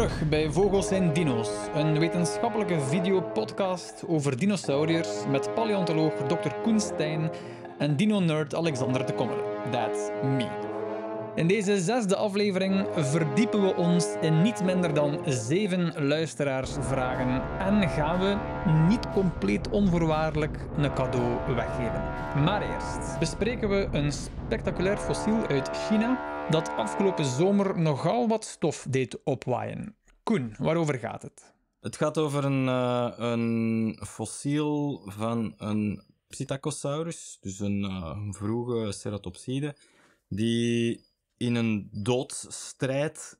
terug bij Vogels en Dino's, een wetenschappelijke videopodcast over dinosauriërs met paleontoloog Dr. Koen en dino-nerd Alexander de Kommeren. That's me. In deze zesde aflevering verdiepen we ons in niet minder dan zeven luisteraarsvragen en gaan we niet compleet onvoorwaardelijk een cadeau weggeven. Maar eerst bespreken we een spectaculair fossiel uit China dat afgelopen zomer nogal wat stof deed opwaaien. Koen, waarover gaat het? Het gaat over een, eh, een fossiel van een Psittacosaurus, dus een uh, vroege ceratopside, die in een doodstrijd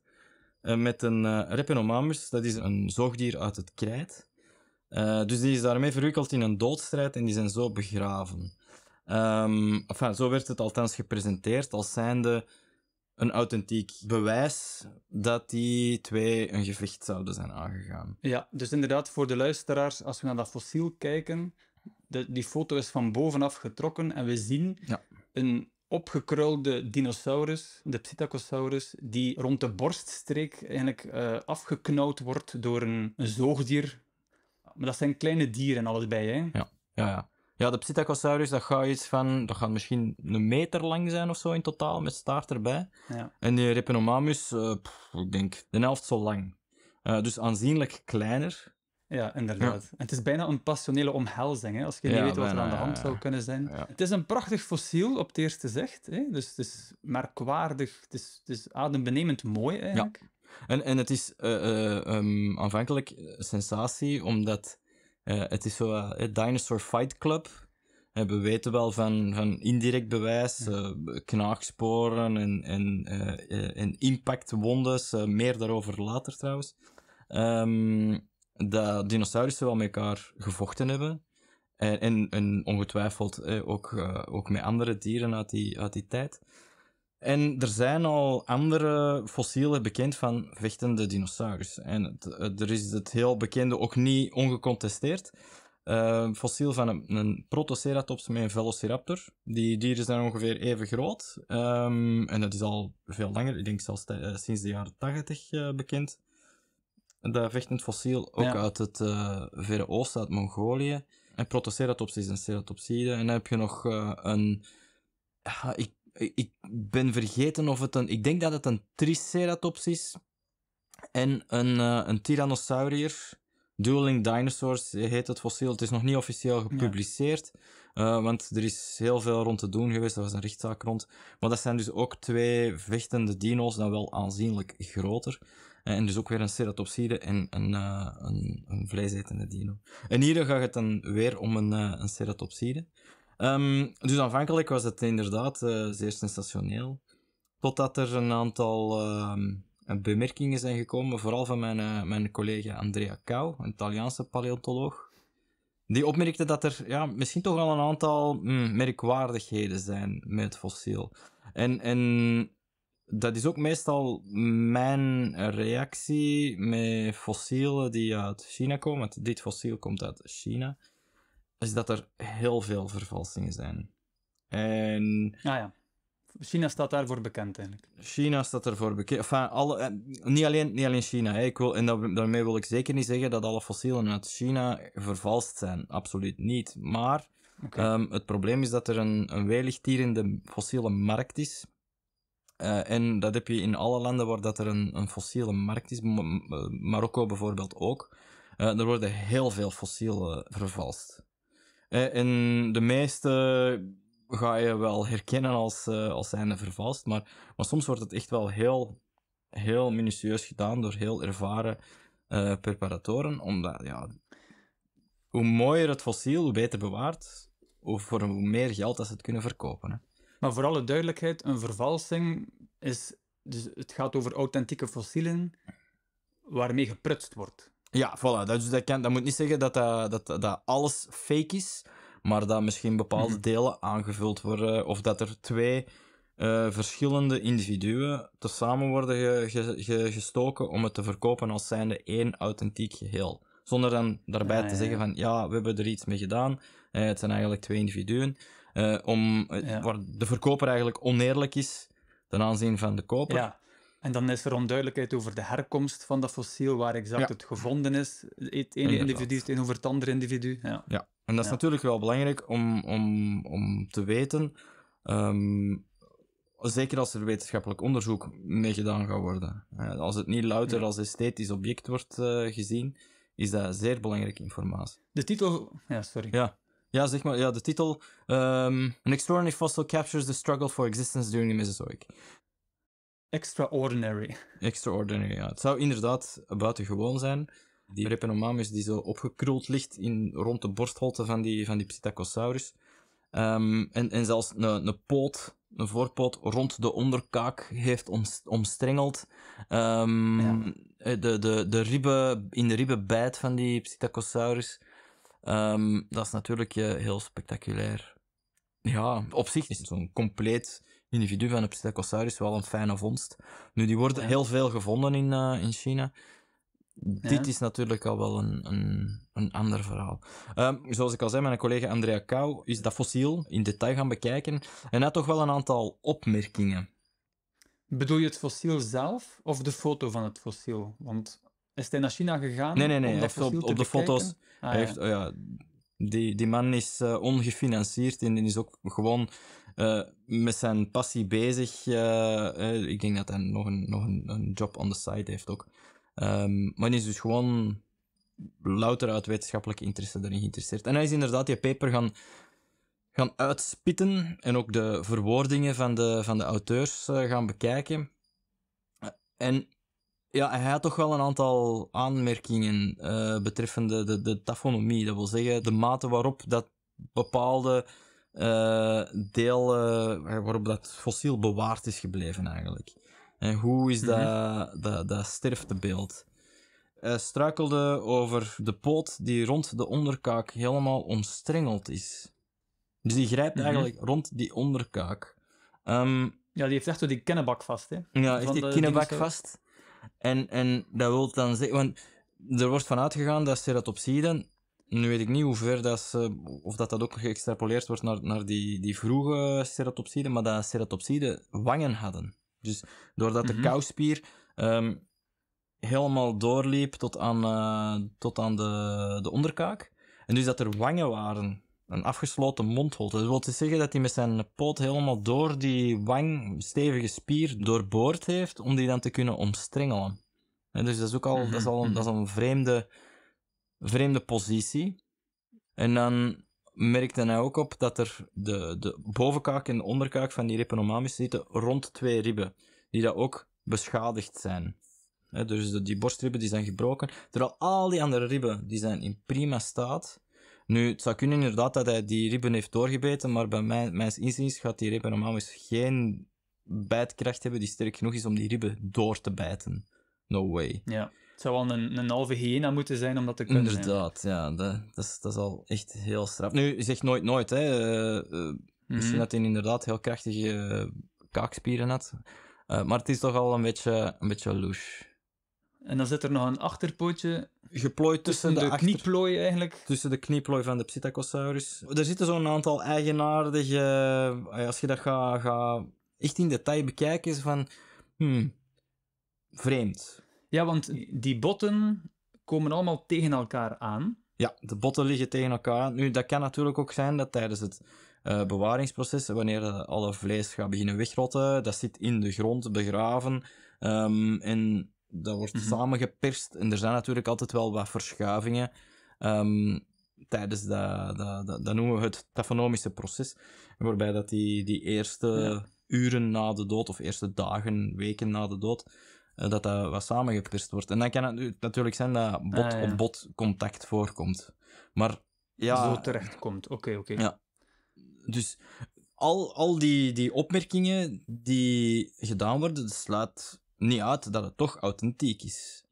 eh, met een uh, dat is een zoogdier uit het krijt. dus die is daarmee verwikkeld in een doodstrijd en die zijn zo begraven. Um, enfin, zo werd het althans gepresenteerd als zijnde een authentiek bewijs dat die twee een gevecht zouden zijn aangegaan. Ja, dus inderdaad, voor de luisteraars, als we naar dat fossiel kijken, de, die foto is van bovenaf getrokken en we zien een opgekrulde dinosaurus, de Psittacosaurus, die rond de borststreek eigenlijk uh, afgeknauwd wordt door een, een, zoogdier. Maar dat zijn kleine dieren allebei, hè? Ja, ja, ja. Ja, de Psittacosaurus, dat gaat iets van, dat gaat misschien een meter lang zijn of zo in totaal, met staart erbij. Ja. En die Repenomamus, eh, ik denk, de helft zo lang. Eh, dus aanzienlijk kleiner. Ja, inderdaad. Het is bijna een passionele omhelzing, hè, als je niet weet wat er aan de hand zou kunnen zijn. Het is een prachtig fossiel op het eerste zicht, hè, dus het is merkwaardig, het is, het is adembenemend mooi eigenlijk. En, en het is uh, um, aanvankelijk sensatie, omdat eh, het is zo, eh, eh, Dinosaur Fight Club. we weten wel van, van indirect bewijs, knaagsporen en, en, en impactwondes. meer daarover later trouwens. Ehm, dat dinosaurussen wel met elkaar gevochten hebben. En, en, ongetwijfeld ook, ook met andere dieren uit die, uit die tijd. En er zijn al andere fossielen bekend van vechtende dinosaurussen. En er is het heel bekende, ook niet ongecontesteerd, eh, fossiel van een, een, protoceratops met een velociraptor. Die dieren zijn ongeveer even groot. Ehm, en dat is al veel langer, ik denk zelfs eh, sinds de jaren 80 eh, bekend. Dat vechtend fossiel, ook uit het Verre Oosten, uit Mongolië. En protoceratops is een ceratopside. En dan heb je nog een... ik eh, ik ben vergeten of het een... Ik denk dat het een Triceratops is. En een, uh, een Tyrannosaurier. Dueling Dinosaurs eh, heet het fossiel. Het is nog niet officieel gepubliceerd. want er is heel veel rond te doen geweest. Er was een rechtszaak rond. Maar dat zijn dus ook twee vechtende dino's, dan wel aanzienlijk groter. en dus ook weer een ceratopside en een, een, een vleesetende dino. En hier gaat het dan weer om een, een ceratopside. Ehm, dus aanvankelijk was het inderdaad eh, zeer sensationeel. Totdat er een aantal ehm, eh, bemerkingen zijn gekomen, vooral van mijn, eh, mijn collega Andrea Kau, een Italiaanse paleontoloog. Die opmerkte dat er ja, misschien toch al een aantal mm, merkwaardigheden zijn met het fossiel. En, en dat is ook meestal mijn reactie met fossielen die uit China komen. Want dit fossiel komt uit China is dat er heel veel vervalsingen zijn. En... Ah, ja. China staat daarvoor bekend eigenlijk. China staat daarvoor bekend. Enfin, alle, eh, niet, alleen, niet alleen China. Hè. Ik wil, en daarmee wil ik zeker niet zeggen dat alle fossielen uit China vervalst zijn. Absoluut niet. Maar ehm, het probleem is dat er een, een de fossiele markt is. Eh, en dat heb je in alle landen waar dat er een, een fossiele markt is. Marokko bijvoorbeeld ook. Uh, er worden heel veel fossielen vervalst. Eh, en de meeste ga je wel herkennen als, eh, als zijnde vervalst, maar, maar soms wordt het echt wel heel, heel minutieus gedaan door heel ervaren eh, preparatoren, omdat ja, hoe mooier het fossiel, hoe beter bewaard, voor hoe meer geld dat ze het kunnen verkopen. Hè. Maar voor alle duidelijkheid, een vervalsing is, dus het gaat over authentieke fossielen waarmee geprutst wordt. Ja, voilà. Dat, dus dat, kan, dat moet niet zeggen dat, dat, dat, alles fake is, maar dat misschien bepaalde mhm. delen aangevuld worden of dat er twee eh, verschillende individuen tezamen worden gestoken om het te verkopen als zijnde één authentiek geheel. Zonder dan daarbij ah, te zeggen van ja, we hebben er iets mee gedaan. Eh, het zijn eigenlijk twee individuen. Eh, om, Waar de verkoper eigenlijk oneerlijk is ten aanzien van de koper. En dan is er onduidelijkheid over de herkomst van dat fossiel, waar exact het gevonden is. Het ene individu tegenover het andere individu. Ja, en dat is natuurlijk wel belangrijk om, om, om te weten. Ehm, zeker als er wetenschappelijk onderzoek mee gedaan gaat worden. Eh, als het niet louter als esthetisch object wordt eh, gezien, is dat zeer belangrijke informatie. De titel... Ja, sorry. Ja. Ja, zeg maar, ja, de titel. Ehm, An extraordinary fossil captures the struggle for existence during the Mesozoic. Extraordinary. Extraordinary, ja. Het zou inderdaad buitengewoon zijn. Die Repenomamus die zo opgekruld ligt in, rond de borstholte van die, van die Psittacosaurus. Ehm, en, en zelfs een, een poot, een voorpoot rond de onderkaak heeft omstrengeld. Ehm, eh, de, de, de ribben, in de ribben bijt van die Psittacosaurus. Ehm, dat is natuurlijk eh, heel spectaculair. Ja, op zich is het zo'n compleet individu van de Psittacosaurus wel een fijne vondst. Nu, die worden heel veel gevonden in, eh, in China. Dit is natuurlijk al wel een, een, een ander verhaal. Ehm, zoals ik al zei, mijn collega Andrea Kou is dat fossiel in detail gaan bekijken en hij had toch wel een aantal opmerkingen. Bedoel je het fossiel zelf of de foto van het fossiel? Want is hij naar China gegaan? Nee, nee, nee. Om dat hij heeft op, op de foto's. Ah, heeft, oh ja, die, die man is eh, ongefinancierd en die is ook gewoon eh, met zijn passie bezig. Eh, ik denk dat hij nog een, nog een, een job on the side heeft ook. Ehm, maar hij is dus gewoon louter uit wetenschappelijke interesse daarin geïnteresseerd. En hij is inderdaad die paper gaan, gaan uitspitten en ook de verwoordingen van de, van de auteurs gaan bekijken. En ja, hij had toch wel een aantal aanmerkingen eh, betreffende de, de tafonomie. Dat wil zeggen, de mate waarop dat bepaalde eh, deel delen, eh, waarop dat fossiel bewaard is gebleven eigenlijk. En hoe is mhm. dat, dat, dat sterftebeeld? Hij struikelde over de poot die rond de onderkaak helemaal omstrengeld is. Dus die grijpt mhm. eigenlijk rond die onderkaak. Ehm, ja, die heeft echt zo die kennenbak vast, hè? Ja, heeft die kennenbak vast. En, en dat wil dan zeggen, want er wordt van uitgegaan dat ceratopsiden, nu weet ik niet hoe ver dat ze, of dat dat ook geëxtrapoleerd wordt naar, naar die, die vroege ceratopsiden, maar dat ceratopsiden wangen hadden. Dus doordat de mm helemaal doorliep tot aan, eh, tot aan de, de onderkaak. En dus dat er wangen waren een afgesloten mondholte. Dat wil dus zeggen dat hij met zijn poot helemaal door die wang, stevige spier, doorboord heeft om die dan te kunnen omstrengelen. En dus dat is ook al, mhm, dat is al, mhm. dat is een vreemde, vreemde positie. En dan merkte hij ook op dat er de, de bovenkaak en de onderkaak van die repenomamus zitten rond twee ribben, die dat ook beschadigd zijn. dus die borstribben die zijn gebroken, terwijl al die andere ribben die zijn in prima staat. Nu, het zou kunnen inderdaad dat hij die ribben heeft doorgebeten, maar bij mijn, mijn inziens gaat die ribben normaal eens geen bijtkracht hebben die sterk genoeg is om die ribben door te bijten. No way. Ja, het zou wel een, een halve hyena moeten zijn om dat te kunnen. Inderdaad, ja. Dat, dat, is, dat is al echt heel straf. Nu, zeg nooit nooit, hè. Eh, eh, mhm. Misschien dat hij inderdaad heel krachtige eh, kaakspieren had. maar het is toch al een beetje, een beetje louche. En dan zit er nog een achterpootje. Geplooid tussen, de, de knieplooi eigenlijk. Tussen de knieplooi van de Psittacosaurus. Er zitten zo'n aantal eigenaardige... Eh, als je dat gaat ga echt in detail bekijken, is van... Hmm, vreemd. Ja, want die botten komen allemaal tegen elkaar aan. Ja, de botten liggen tegen elkaar aan. Nu, dat kan natuurlijk ook zijn dat tijdens het eh, bewaringsproces, wanneer eh, alle vlees gaat beginnen wegrotten, dat zit in de grond begraven. Ehm, en dat wordt mhm. samengeperst. En er zijn natuurlijk altijd wel wat verschuivingen ehm, tijdens dat, dat, noemen we het tafonomische proces. Waarbij dat die, die eerste uren na de dood, of eerste dagen, weken na de dood, eh, dat dat wat samengeperst wordt. En dan kan het natuurlijk zijn dat ah, bot op bot contact voorkomt. Maar ja... Zo terechtkomt, oké, oké. Ja. Dus al, al die, die opmerkingen die gedaan worden, slaat sluit niet uit dat het toch authentiek is.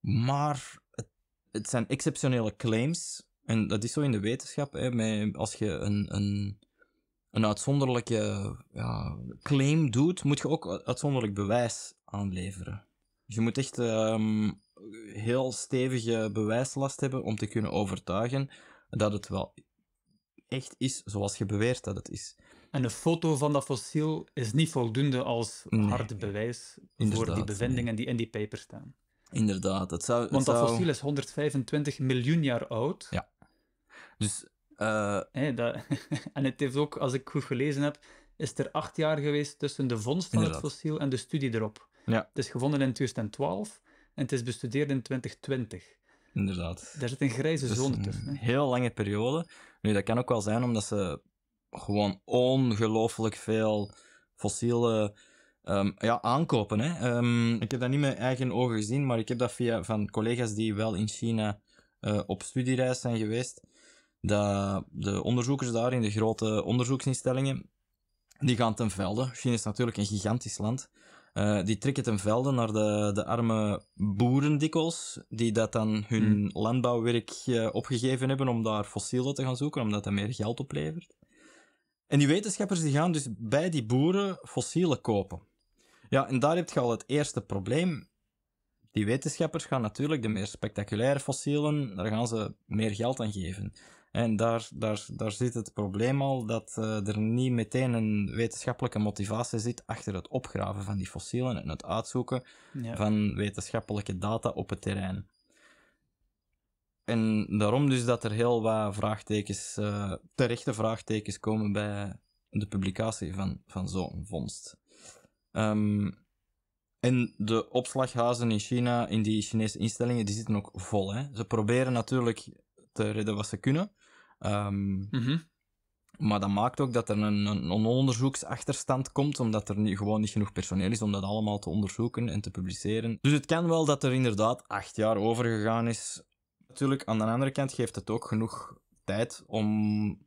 Maar het, het zijn exceptionele claims. En dat is zo in de wetenschap. Hè, met, als je een, een, een uitzonderlijke ja, claim doet, moet je ook uitzonderlijk bewijs aanleveren. Dus je moet echt ehm, heel stevige bewijslast hebben om te kunnen overtuigen dat het wel echt is zoals je beweert dat het is. En een foto van dat fossiel is niet voldoende als hard bewijs voor die bevindingen die in die paper staan. Inderdaad, dat zou. Want dat fossiel is 125 miljoen jaar oud. Ja. Dus. Eh, dat... en het heeft ook, als ik goed gelezen heb, is er acht jaar geweest tussen de vondst van het fossiel en de studie erop. Ja. Het is gevonden in 2012 en het is bestudeerd in 2020. Inderdaad. Daar zit een grijze dus zone tussen. Een heel lange periode. Nu, dat kan ook wel zijn omdat ze gewoon ongelooflijk veel fossiele ehm, ja, aankopen. Hè. Ehm, ik heb dat niet met eigen ogen gezien, maar ik heb dat via van collega's die wel in China eh, op studiereis zijn geweest. Dat de onderzoekers daar in de grote onderzoeksinstellingen, die gaan ten velde. China is natuurlijk een gigantisch land. Eh, die trekken ten velde naar de, de arme boeren die dat dan hun hmm. landbouwwerk eh, opgegeven hebben om daar fossielen te gaan zoeken, omdat dat meer geld oplevert. En die wetenschappers die gaan dus bij die boeren fossielen kopen. Ja, en daar heb je al het eerste probleem. Die wetenschappers gaan natuurlijk de meer spectaculaire fossielen, daar gaan ze meer geld aan geven. En daar, daar, daar zit het probleem al dat eh, er niet meteen een wetenschappelijke motivatie zit achter het opgraven van die fossielen en het uitzoeken van wetenschappelijke data op het terrein. En daarom dus dat er heel wat vraagtekens, uh, terechte vraagtekens komen bij de publicatie van, van zo'n vondst. Um, en de opslaghuizen in China, in die Chinese instellingen, die zitten ook vol. Hè? Ze proberen natuurlijk te redden wat ze kunnen. Ehm, mhm. Maar dat maakt ook dat er een, een, onderzoeksachterstand komt, omdat er niet, gewoon niet genoeg personeel is om dat allemaal te onderzoeken en te publiceren. Dus het kan wel dat er inderdaad acht jaar overgegaan is Natuurlijk, aan de andere kant geeft het ook genoeg tijd om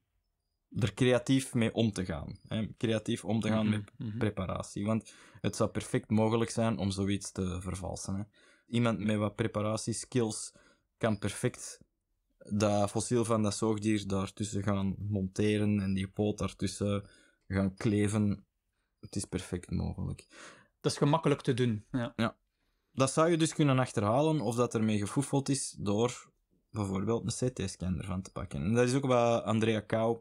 er creatief mee om te gaan. Hè? Creatief om te gaan mhm, met mhm. preparatie. Want het zou perfect mogelijk zijn om zoiets te vervalsen. Hè? Iemand met wat preparatieskills kan perfect dat fossiel van dat zoogdier daartussen gaan monteren en die poot daartussen gaan kleven. Het is perfect mogelijk. Dat is gemakkelijk te doen. Ja. ja. Dat zou je dus kunnen achterhalen of dat ermee gevoefeld is door bijvoorbeeld een CT-scanner van te pakken. En dat is ook wat Andrea Kau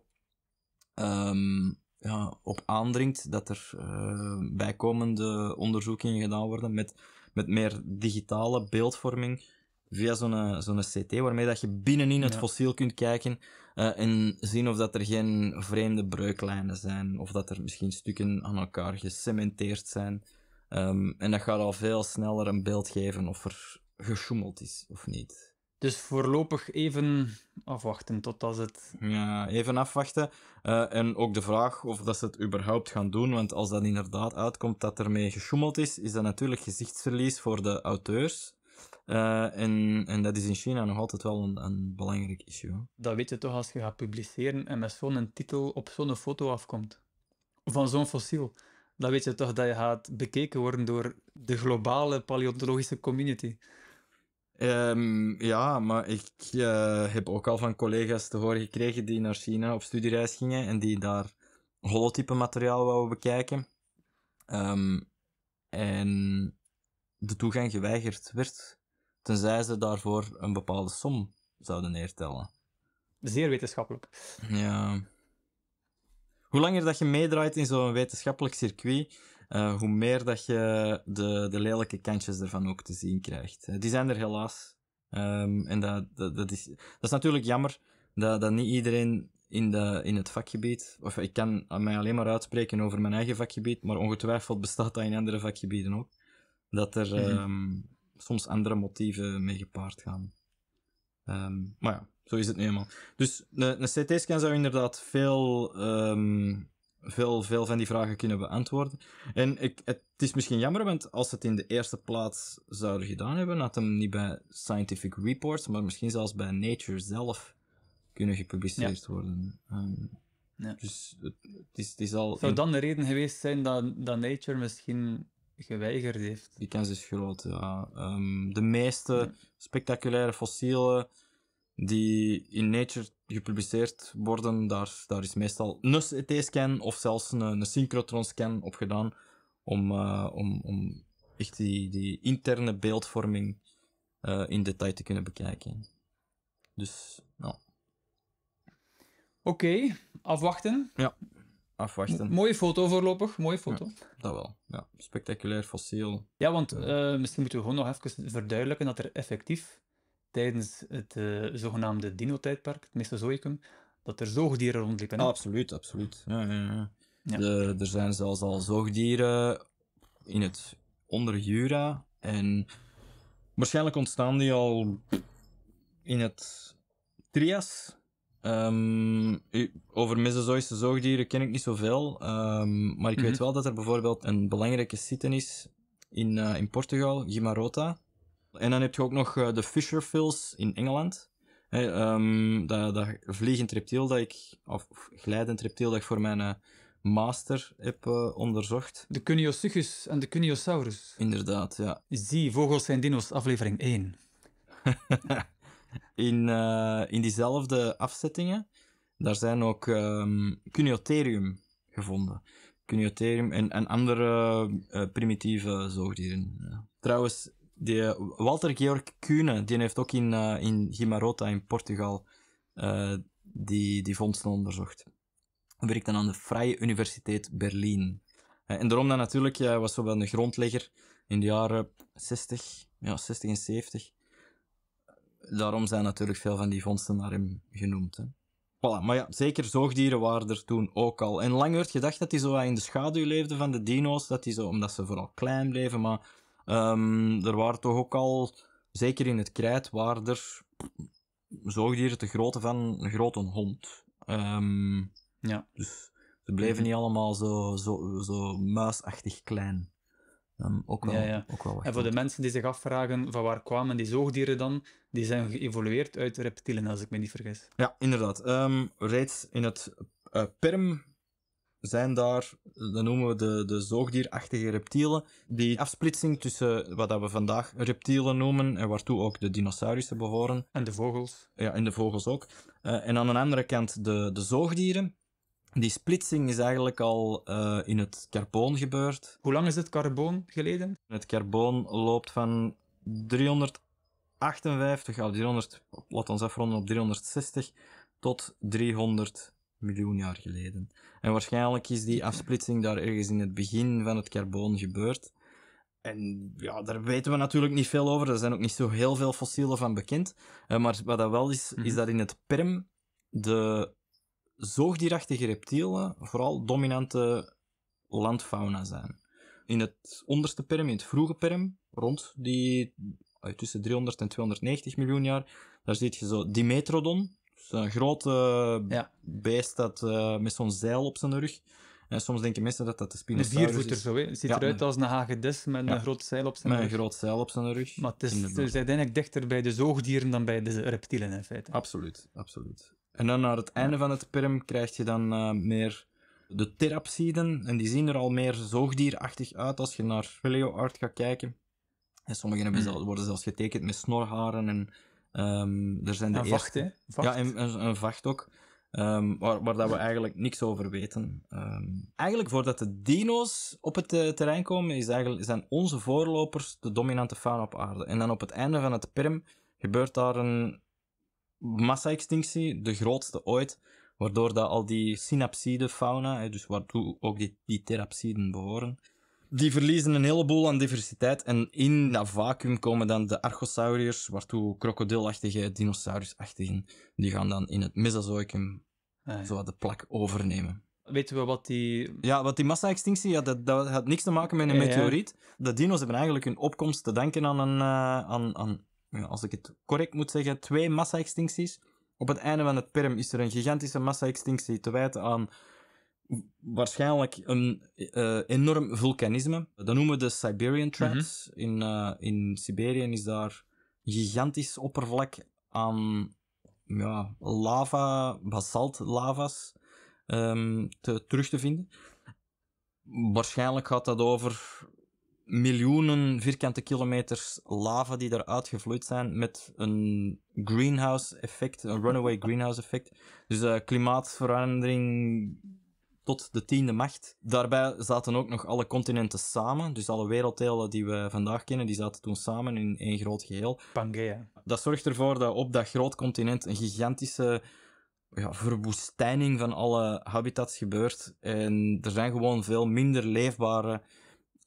ehm, ja, op aandringt, dat er eh, bijkomende onderzoekingen gedaan worden met, met meer digitale beeldvorming via zo'n eh, zo'n CT, waarmee dat je binnenin het fossiel kunt kijken eh, en zien of dat er geen vreemde breuklijnen zijn, of dat er misschien stukken aan elkaar gecementeerd zijn. Ehm, en dat gaat al veel sneller een beeld geven of er gesjoemeld is of niet. Dus voorlopig even afwachten totdat het. Ja, even afwachten. Eh, en ook de vraag of dat ze het überhaupt gaan doen. Want als dat inderdaad uitkomt dat ermee geschommeld is, is dat natuurlijk gezichtsverlies voor de auteurs. Eh, en, en dat is in China nog altijd wel een, een belangrijk issue. Dat weet je toch als je gaat publiceren en met zo'n titel op zo'n foto afkomt. Van zo'n fossiel. Dan weet je toch dat je gaat bekeken worden door de globale paleontologische community. Ehm, ja, maar ik eh, heb ook al van collega's te horen gekregen die naar China op studiereis gingen en die daar holotype materiaal wouden bekijken. Ehm, en de toegang geweigerd werd, tenzij ze daarvoor een bepaalde som zouden neertellen. Zeer wetenschappelijk. Ja. Hoe langer dat je meedraait in zo'n wetenschappelijk circuit, eh, hoe meer dat je de, de lelijke kantjes ervan ook te zien krijgt. Eh, die zijn er helaas. Ehm, en dat, dat, dat, is, dat is natuurlijk jammer dat, dat niet iedereen in, de, in het vakgebied, of ik kan mij alleen maar uitspreken over mijn eigen vakgebied, maar ongetwijfeld bestaat dat in andere vakgebieden ook, dat er mhm. ehm, soms andere motieven mee gepaard gaan. Ehm, maar ja, zo is het nu eenmaal. Dus een, CT-scan zou inderdaad veel veel, veel van die vragen kunnen beantwoorden. En ik, het is misschien jammer, want als ze het in de eerste plaats zouden gedaan hebben, had hem niet bij Scientific Reports, maar misschien zelfs bij Nature zelf kunnen gepubliceerd worden. Ehm, ja. Dus het, is, het is al... Zou dan de reden geweest zijn dat, dat Nature misschien geweigerd heeft? Die kans is groot, ja. Ehm, de meeste spectaculaire fossielen die in Nature gepubliceerd worden, daar, daar is meestal een CT-scan of zelfs een, een synchrotron-scan op gedaan om, eh, om, om echt die, die interne beeldvorming eh, in detail te kunnen bekijken. Dus, nou. Oké, afwachten. Ja, afwachten. mooie foto voorlopig, mooie foto. dat wel, ja. Spectaculair fossiel. Ja, want eh. misschien moeten we gewoon nog even verduidelijken dat er effectief tijdens het eh, zogenaamde dino-tijdperk, het Mesozoïcum, dat er zoogdieren rondliepen. Ah, absoluut, absoluut. Ja, ja, ja. De, er zijn zelfs al zoogdieren in het onder Jura en waarschijnlijk ontstaan die al in het Trias. Ehm, over Mesozoïsche zoogdieren ken ik niet zoveel, um, maar ik weet mhm. wel dat er bijvoorbeeld een belangrijke site is in, eh, in Portugal, Gimarota. En dan heb je ook nog eh, de Fisherfills in Engeland. Ehm, dat, dat, vliegend reptiel dat ik, of, glijdend reptiel dat ik voor mijn eh, master heb eh, onderzocht. De Cuniosuchus en de Cuniosaurus. Inderdaad, ja. Zie, Vogels zijn dino's, aflevering 1. in, in diezelfde afzettingen, daar zijn ook um, Cuniotherium gevonden. Cuniotherium en, en andere primitieve zoogdieren. Trouwens, eh, Walter Georg Kuhne, die heeft ook in, eh, in Gimarota in Portugal eh, die, die vondsten onderzocht. Hij werkte aan de Vrije Universiteit Berlijn. en daarom dan natuurlijk, hij was zo wel een grondlegger in de jaren 60, ja, 60 en 70. Daarom zijn natuurlijk veel van die vondsten naar hem genoemd. Hè. Voilà, maar ja, zeker zoogdieren waren er toen ook al. En lang werd gedacht dat die zo in de schaduw leefden van de dino's, dat die zo, omdat ze vooral klein bleven, maar Ehm, er waren toch ook al, zeker in het krijt, waren er zoogdieren te grootte van een grote hond. Ehm, ja. Dus ze bleven mhm. niet allemaal zo, zo, zo muisachtig klein. Ehm, ook wel, ja, ja. en voor de mensen die zich afvragen van waar kwamen die zoogdieren dan, die zijn geëvolueerd uit reptielen, als ik me niet vergis. Ja, inderdaad. reeds in het eh, Perm zijn daar, dat noemen we de, de zoogdierachtige reptielen, die afsplitsing tussen wat dat we vandaag reptielen noemen en waartoe ook de dinosaurussen behoren. En de vogels. Ja, en de vogels ook. Eh, en aan de andere kant de, de zoogdieren. Die splitsing is eigenlijk al eh, in het carboon gebeurd. Hoe lang is het carboon geleden? Het carboon loopt van 358, al 300, laat ons afronden op 360, tot 300 miljoen jaar geleden. En waarschijnlijk is die afsplitsing daar ergens in het begin van het carbon gebeurd. En ja, daar weten we natuurlijk niet veel over. Er zijn ook niet zo heel veel fossielen van bekend. Eh, maar wat dat wel is, is mhm. dat in het Perm de zoogdierachtige reptielen vooral dominante landfauna zijn. In het onderste Perm, in het vroege Perm, rond die eh, tussen 300 en 290 miljoen jaar, daar zie je zo Dimetrodon, een grote beest dat, eh, met zo'n zeil op zijn rug. En soms denken mensen dat dat de Spinosaurus is. Een viervoeter zo, hè. Het ziet eruit als een hagedis met een groot zeil op zijn rug. Met een groot zeil op zijn rug. Maar het is, eigenlijk uiteindelijk dichter bij de zoogdieren dan bij de reptielen, in feite. Absoluut, absoluut. En dan naar het einde van het perm krijg je dan eh, meer de therapsiden. En die zien er al meer zoogdierachtig uit als je naar Art gaat kijken. En sommigen mm. worden zelfs getekend met snorharen en Ehm, er zijn de eerste... Ja, een, een vacht ook. Ehm, waar, waar dat we eigenlijk niks over weten. Ehm, eigenlijk voordat de dino's op het eh, terrein komen, is eigenlijk, zijn onze voorlopers de dominante fauna op aarde. En dan op het einde van het perm gebeurt daar een massa-extinctie, de grootste ooit, waardoor dat al die synapside fauna, dus waartoe ook die, die therapsiden behoren, die verliezen een heleboel aan diversiteit. En in dat vacuüm komen dan de archosauriërs, waartoe krokodilachtige, dinosaurusachtigen, die gaan dan in het Mesozoïcum ah, de plak overnemen. Weten we wat die... Ja, wat die massa-extinctie, ja, dat, dat had niks te maken met een meteoriet. De dino's hebben eigenlijk hun opkomst te danken aan, een, eh, aan, aan als ik het correct moet zeggen, twee massa-extincties. Op het einde van het perm is er een gigantische massa-extinctie te wijten aan waarschijnlijk een eh, enorm vulkanisme. Dat noemen we de Siberian Traps. Mhm. in, eh, in Siberië is daar een gigantisch oppervlak aan ja, lava, basaltlavas um, ehm, te, terug te vinden. Waarschijnlijk gaat dat over miljoenen vierkante kilometers lava die eruit gevloeid zijn met een greenhouse effect, een runaway greenhouse effect. Dus eh, klimaatverandering tot de tiende macht. Daarbij zaten ook nog alle continenten samen. Dus alle werelddelen die we vandaag kennen, die zaten toen samen in één groot geheel. Pangea. Dat zorgt ervoor dat op dat groot continent een gigantische ja, verwoestijning van alle habitats gebeurt. En er zijn gewoon veel minder leefbare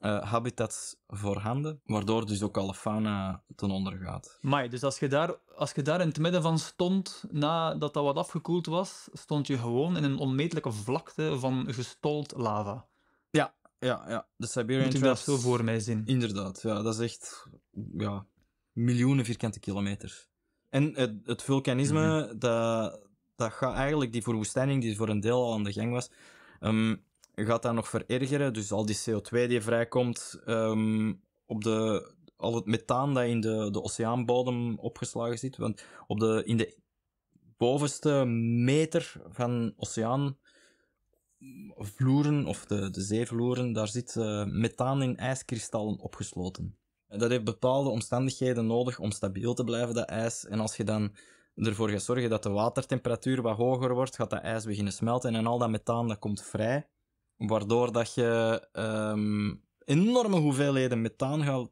uh, habitats voorhanden, waardoor dus ook alle fauna ten onder gaat. Maar dus als je, daar, als je daar in het midden van stond, nadat dat wat afgekoeld was, stond je gewoon in een onmetelijke vlakte van gestold lava. Ja, ja, ja. De Siberian Moet dat zo voor mij zien? Inderdaad, ja. Dat is echt ja, miljoenen vierkante kilometers. En het, het vulkanisme, mhm. dat, dat gaat eigenlijk, die verwoestijning die voor een deel al aan de gang was, ehm, gaat dat nog verergeren. Dus al die CO2 die vrijkomt, ehm, op de, al het methaan dat in de, de oceaanbodem opgeslagen zit. Want op de, in de bovenste meter van oceaanvloeren of de, de zeevloeren, daar zit eh, methaan in ijskristallen opgesloten. En dat heeft bepaalde omstandigheden nodig om stabiel te blijven, dat ijs. En als je dan ervoor gaat zorgen dat de watertemperatuur wat hoger wordt, gaat dat ijs beginnen smelten en al dat methaan dat komt vrij. Waardoor dat je ehm, enorme hoeveelheden methaan gaat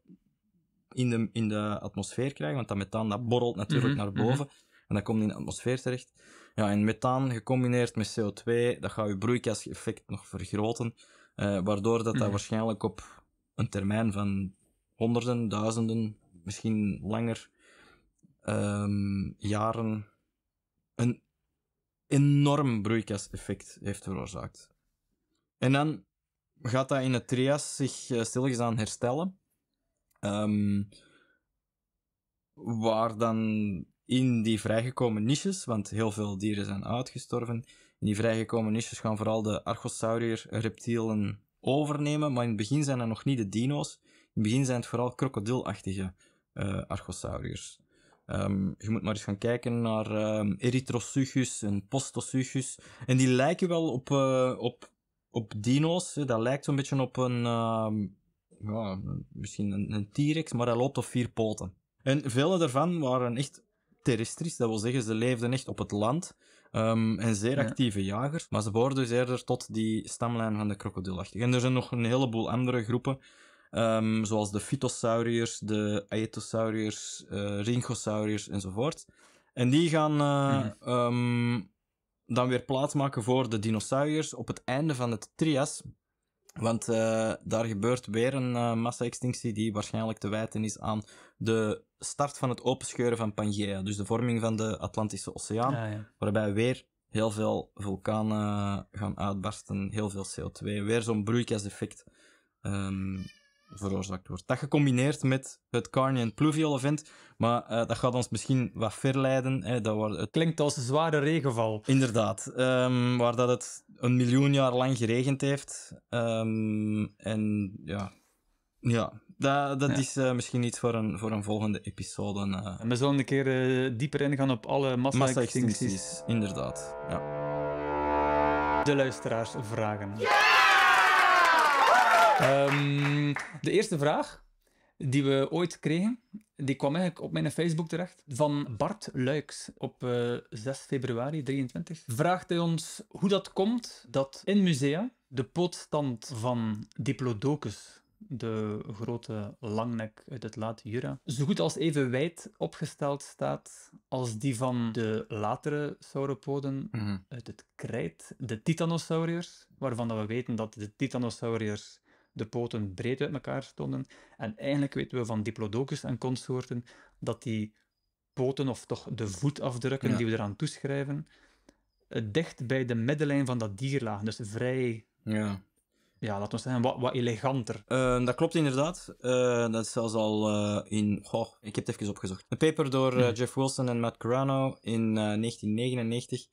in de, in de atmosfeer krijgen. Want dat methaan dat borrelt natuurlijk mhm, naar mhm. boven. En dat komt in de atmosfeer terecht. Ja, en methaan gecombineerd met CO2, dat gaat je broeikaseffect nog vergroten. Eh, waardoor dat, mhm. waarschijnlijk op een termijn van honderden, duizenden, misschien langer, ehm, jaren, een enorm broeikaseffect heeft veroorzaakt. En dan gaat dat in het trias zich uh, aan herstellen. Ehm, waar dan in die vrijgekomen niches, want heel veel dieren zijn uitgestorven, in die vrijgekomen niches gaan vooral de archosaurier reptielen overnemen, maar in het begin zijn dat nog niet de dino's. In het begin zijn het vooral krokodilachtige uh, je moet maar eens gaan kijken naar um, Erythrosuchus en Postosuchus. En die lijken wel op, eh, op op dino's. Dat lijkt zo'n beetje op een, ehm, ja, misschien een, T-Rex, maar dat loopt op vier poten. En vele daarvan waren echt terrestrisch, dat wil zeggen, ze leefden echt op het land. Um, en zeer actieve ja. jagers. Maar ze behoorden dus eerder tot die stamlijn van de krokodilachtig. En er zijn nog een heleboel andere groepen. Ehm, zoals de phytosauriers, de Aetosauriërs, uh, enzovoort. En die gaan eh, mhm dan weer plaatsmaken voor de dinosauriërs op het einde van het trias. Want eh, daar gebeurt weer een uh, massa-extinctie die waarschijnlijk te wijten is aan de start van het openscheuren van Pangea. Dus de vorming van de Atlantische Oceaan. Waarbij weer heel veel vulkanen eh, gaan uitbarsten, heel veel CO2. Weer zo'n broeikaseffect. Ehm, veroorzaakt wordt. Dat gecombineerd met het Carnian Pluvial Event, maar eh, dat gaat ons misschien wat verleiden. Hè, dat het... Klinkt als een zware regenval. Inderdaad, um, waar dat het een miljoen jaar lang geregend heeft. Ehm, en ja, ja dat, dat is eh, misschien iets voor een, voor een volgende episode. Uh... we zullen een keer dieper ingaan op alle massa-extincties. Massa inderdaad. Ja. De luisteraars vragen. Ehm, de eerste vraag die we ooit kregen, die kwam eigenlijk op mijn Facebook terecht, van Bart Luiks op uh, eh, 6 februari 23. Vraagt hij ons hoe dat komt dat in musea de pootstand van Diplodocus, de grote langnek uit het late Jura, zo goed als even wijd opgesteld staat als die van de latere sauropoden mhm. uit het krijt, de titanosauriërs, waarvan dat we weten dat de titanosauriërs de poten breed uit elkaar stonden. En eigenlijk weten we van diplodocus en consoorten dat die poten, of toch de voetafdrukken die we eraan toeschrijven, dicht bij de middenlijn van dat dier lagen. Dus vrij ja ja, laten we zeggen, wat, wat eleganter. Eh, dat klopt inderdaad. Eh, dat is zelfs al eh, in. Goh, ik heb het even opgezocht. Een paper door Jeff Wilson en Matt Carano in 1999,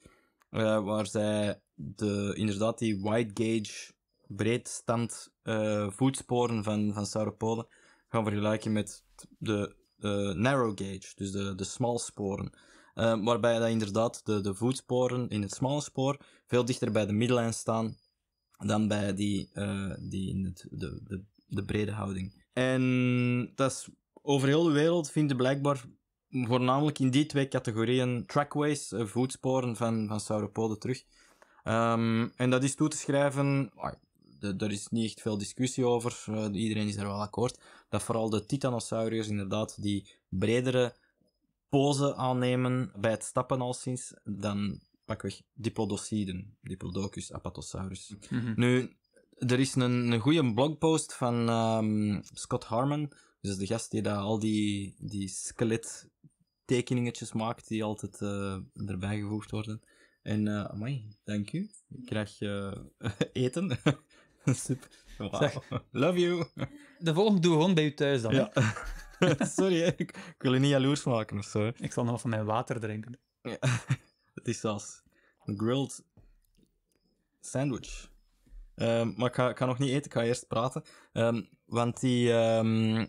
waar zij de, inderdaad die wide gauge breedstand uh, eh, voetsporen van, van sauropoden gaan vergelijken met de eh, narrow gauge, dus de, de sporen. Uh, waarbij dat inderdaad de, de voetsporen in het smalle spoor veel dichter bij de middellijn staan dan bij die, die in het, de, de, brede houding. En dat is over heel de wereld vinden blijkbaar voornamelijk in die twee categorieën trackways, voetsporen van, van sauropoden terug. Ehm, en dat is toe te schrijven, er is niet echt veel discussie over. Eh, iedereen is er wel akkoord. Dat vooral de titanosauriërs inderdaad die bredere pose aannemen bij het stappen al sinds dan pakweg diplodociden. Diplodocus, apatosaurus. Mhm. Nu, er is een, een goede blogpost van ehm, Scott Harmon. Dus de gast die daar al die, die skelet tekeningetjes maakt die altijd eh, erbij gevoegd worden. En, uh, dank u. Ik krijg uh, eten. Super. Love you. De volgende doe gewoon bij u thuis dan. Ja. Sorry, ik, wil je niet jaloers maken of zo. Ik zal nog van mijn water drinken. Ja. Het is als een grilled sandwich. Ehm, maar ik ga, nog niet eten, ik ga eerst praten. Ehm, want die, ehm,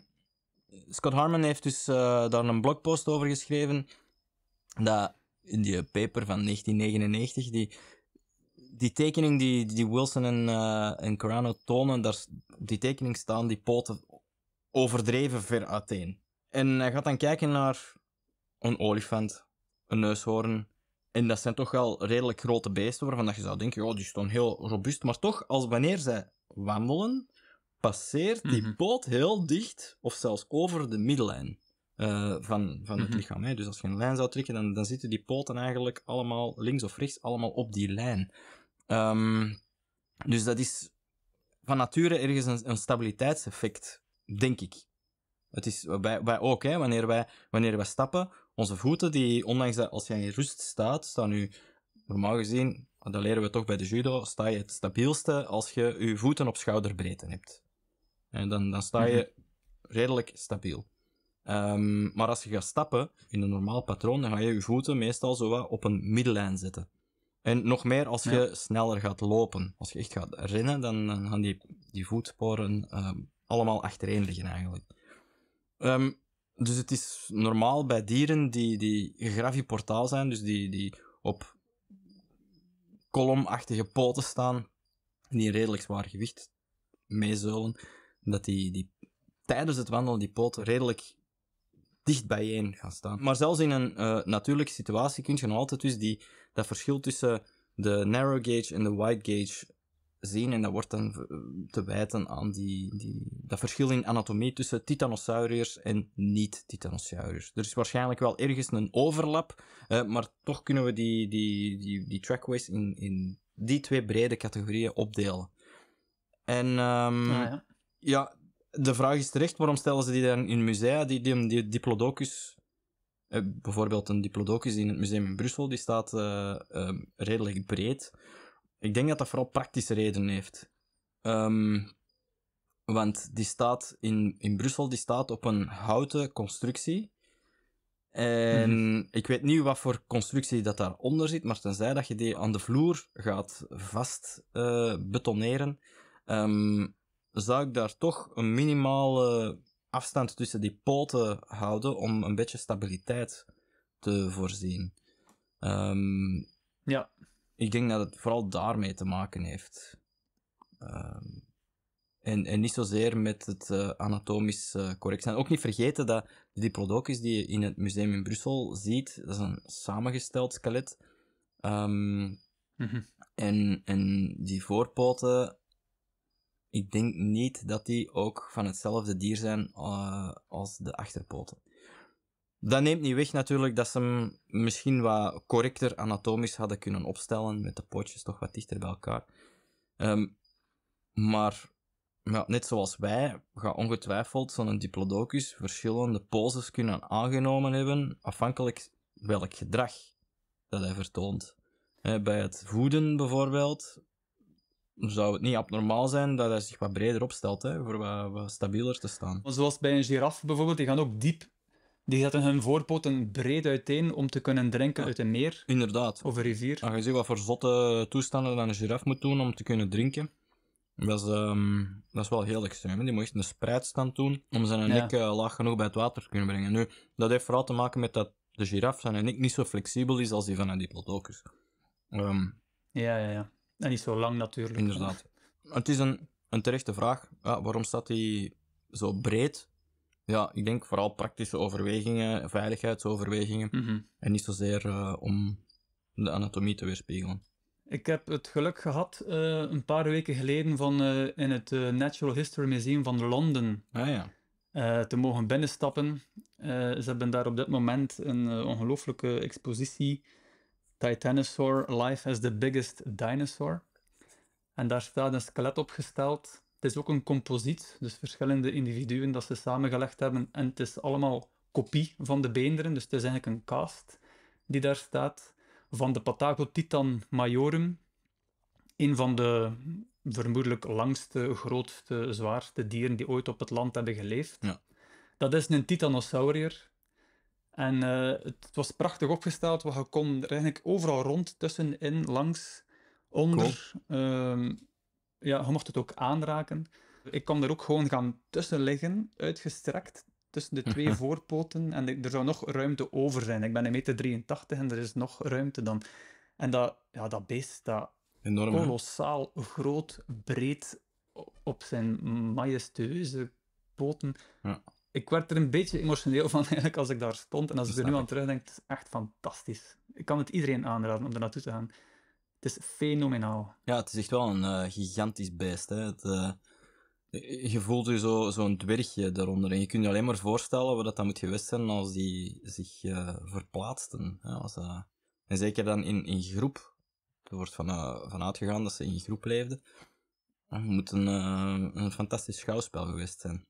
Scott Harmon heeft dus eh, daar een blogpost over geschreven. Dat in die paper van 1999, die die tekening die, die Wilson en, uh, en Carano tonen, daar, die tekening staan die poten overdreven ver uiteen. En hij gaat dan kijken naar een olifant, een neushoorn. En dat zijn toch wel redelijk grote beesten waarvan dat je zou denken, oh, die staan heel robuust. Maar toch, als wanneer zij wandelen, passeert die mhm. poot heel dicht of zelfs over de middellijn eh, van, van het mhm. lichaam. Hè? Dus als je een lijn zou trekken, dan, dan zitten die poten eigenlijk allemaal links of rechts allemaal op die lijn. Ehm, dus dat is van nature ergens een, stabiliteitseffect, denk ik. Het is wij, wij ook, hè, wanneer, wij, wanneer wij stappen, onze voeten, die, ondanks dat als je in rust staat, staan nu normaal gezien, dat leren we toch bij de judo, sta je het stabielste als je je voeten op schouderbreedte hebt. En dan, dan sta je mhm. redelijk stabiel. Ehm, maar als je gaat stappen in een normaal patroon, dan ga je je voeten meestal zo op een middellijn zetten. En nog meer als je sneller gaat lopen. Als je echt gaat rennen, dan, gaan die, die voetsporen ehm, allemaal achtereen liggen eigenlijk. Ehm, dus het is normaal bij dieren die, die graviportaal zijn, dus die, die op kolomachtige poten staan, die een redelijk zwaar gewicht meezullen, dat die, die tijdens het wandelen die poten redelijk dicht bijeen gaan staan. Maar zelfs in een eh, natuurlijke situatie kun je nog altijd dus die, dat verschil tussen de narrow gauge en de wide gauge zien. En dat wordt dan eh, te wijten aan die, die, dat verschil in anatomie tussen titanosauriërs en niet-titanosauriërs. Er is waarschijnlijk wel ergens een overlap, eh, maar toch kunnen we die, die, die, die trackways in, in die twee brede categorieën opdelen. En ehm, ah, ja. ja, de vraag is terecht, waarom stellen ze die dan in musea? Die, die, die diplodocus, eh, bijvoorbeeld een diplodocus in het museum in Brussel, die staat eh, eh, redelijk breed. Ik denk dat dat vooral praktische redenen heeft. Ehm, want die staat in, in Brussel die staat op een houten constructie. En mhm. ik weet niet wat voor constructie dat daaronder zit, maar tenzij dat je die aan de vloer gaat vast uh, betoneren, ehm, zou ik daar toch een minimale afstand tussen die poten houden om een beetje stabiliteit te voorzien. Ehm, ja. Ik denk dat het vooral daarmee te maken heeft. Ehm, en, en niet zozeer met het eh, anatomisch correct zijn. Ook niet vergeten dat die Diplodocus die je in het museum in Brussel ziet, dat is een samengesteld skelet. Um, en, en die voorpoten ik denk niet dat die ook van hetzelfde dier zijn eh, als de achterpoten. Dat neemt niet weg natuurlijk dat ze hem misschien wat correcter anatomisch hadden kunnen opstellen, met de pootjes toch wat dichter bij elkaar. Ehm, maar net zoals wij, gaat ongetwijfeld zo'n diplodocus verschillende poses kunnen aangenomen hebben, afhankelijk welk gedrag dat hij vertoont. Bij het voeden bijvoorbeeld zou het niet abnormaal zijn dat hij zich wat breder opstelt, hè, voor wat, stabieler te staan. Zoals bij een giraf bijvoorbeeld, die gaan ook diep. Die zetten hun voorpoten breed uiteen om te kunnen drinken uit een meer. Inderdaad. Of een rivier. Als je ziet wat voor zotte toestanden dan een giraf moet doen om te kunnen drinken. Dat is, ehm, dat is wel heel extreem. Die moet echt een spreidstand doen om zijn nek eh, laag genoeg bij het water te kunnen brengen. Nu, dat heeft vooral te maken met dat de giraf zijn nek niet zo flexibel is als die van een diplodocus. Ehm, ja, ja, ja. En niet zo lang natuurlijk. Inderdaad. Het is een, een terechte vraag. Ja, waarom staat hij zo breed? Ja, ik denk vooral praktische overwegingen, veiligheidsoverwegingen. Mhm. En niet zozeer eh, om de anatomie te weerspiegelen. Ik heb het geluk gehad eh, een paar weken geleden van eh, in het Natural History Museum van Londen ah, ja. te mogen binnenstappen. ze hebben daar op dit moment een ongelooflijke expositie Titanosaur Life as the Biggest Dinosaur. En daar staat een skelet opgesteld. Het is ook een composiet, dus verschillende individuen dat ze samengelegd hebben. En het is allemaal kopie van de beenderen, dus het is eigenlijk een cast die daar staat. Van de Patagotitan Majorum, een van de vermoedelijk langste, grootste, zwaarste dieren die ooit op het land hebben geleefd. Ja. Dat is een titanosaurier. En eh, het, was prachtig opgesteld, want je kon er eigenlijk overal rond, tussenin, langs, onder. Ehm, ja, je mocht het ook aanraken. Ik kon er ook gewoon gaan tussen liggen, uitgestrekt, tussen de twee voorpoten. En er zou nog ruimte over zijn. Ik ben 1,83 meter 83 en er is nog ruimte dan. En dat, ja, dat beest, dat kolossaal groot, breed, op zijn majestueuze poten, ja ik werd er een beetje emotioneel van eigenlijk als ik daar stond. En als ik er nu aan terugdenk, het is echt fantastisch. Ik kan het iedereen aanraden om er naartoe te gaan. Het is fenomenaal. Ja, het is echt wel een eh, gigantisch beest. Hè? Eh, je voelt je zo'n dwergje daaronder. En je kunt je alleen maar voorstellen wat dat moet geweest zijn als die zich uh, verplaatsten. Hè? Als, en zeker dan in, in groep. Er wordt van, van uitgegaan dat ze in groep leefden. Het moet een, een fantastisch schouwspel geweest zijn.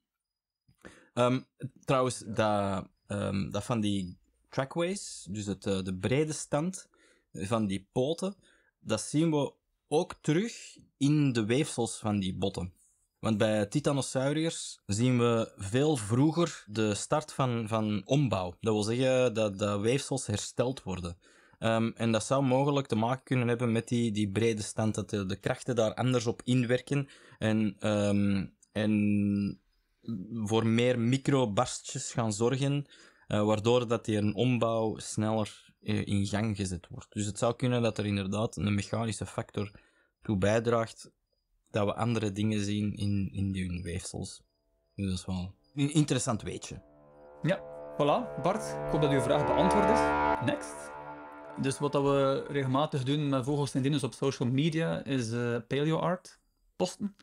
Ehm, trouwens, dat, ehm, dat van die trackways, dus het, eh, de brede stand van die poten, dat zien we ook terug in de weefsels van die botten. Want bij titanosauriërs zien we veel vroeger de start van, van ombouw. Dat wil zeggen dat de weefsels hersteld worden. Ehm, en dat zou mogelijk te maken kunnen hebben met die, die brede stand, dat de, krachten daar anders op inwerken. En, en voor meer microbarstjes gaan zorgen, eh, waardoor dat die een ombouw sneller eh, in gang gezet wordt. Dus het zou kunnen dat er inderdaad een mechanische factor toe bijdraagt dat we andere dingen zien in, in die weefsels. Dus dat is wel een interessant weetje. Ja, voilà. Bart, ik hoop dat uw vraag beantwoord is. Next. Dus wat dat we regelmatig doen met vogels en dino's op social media is uh, paleo art posten.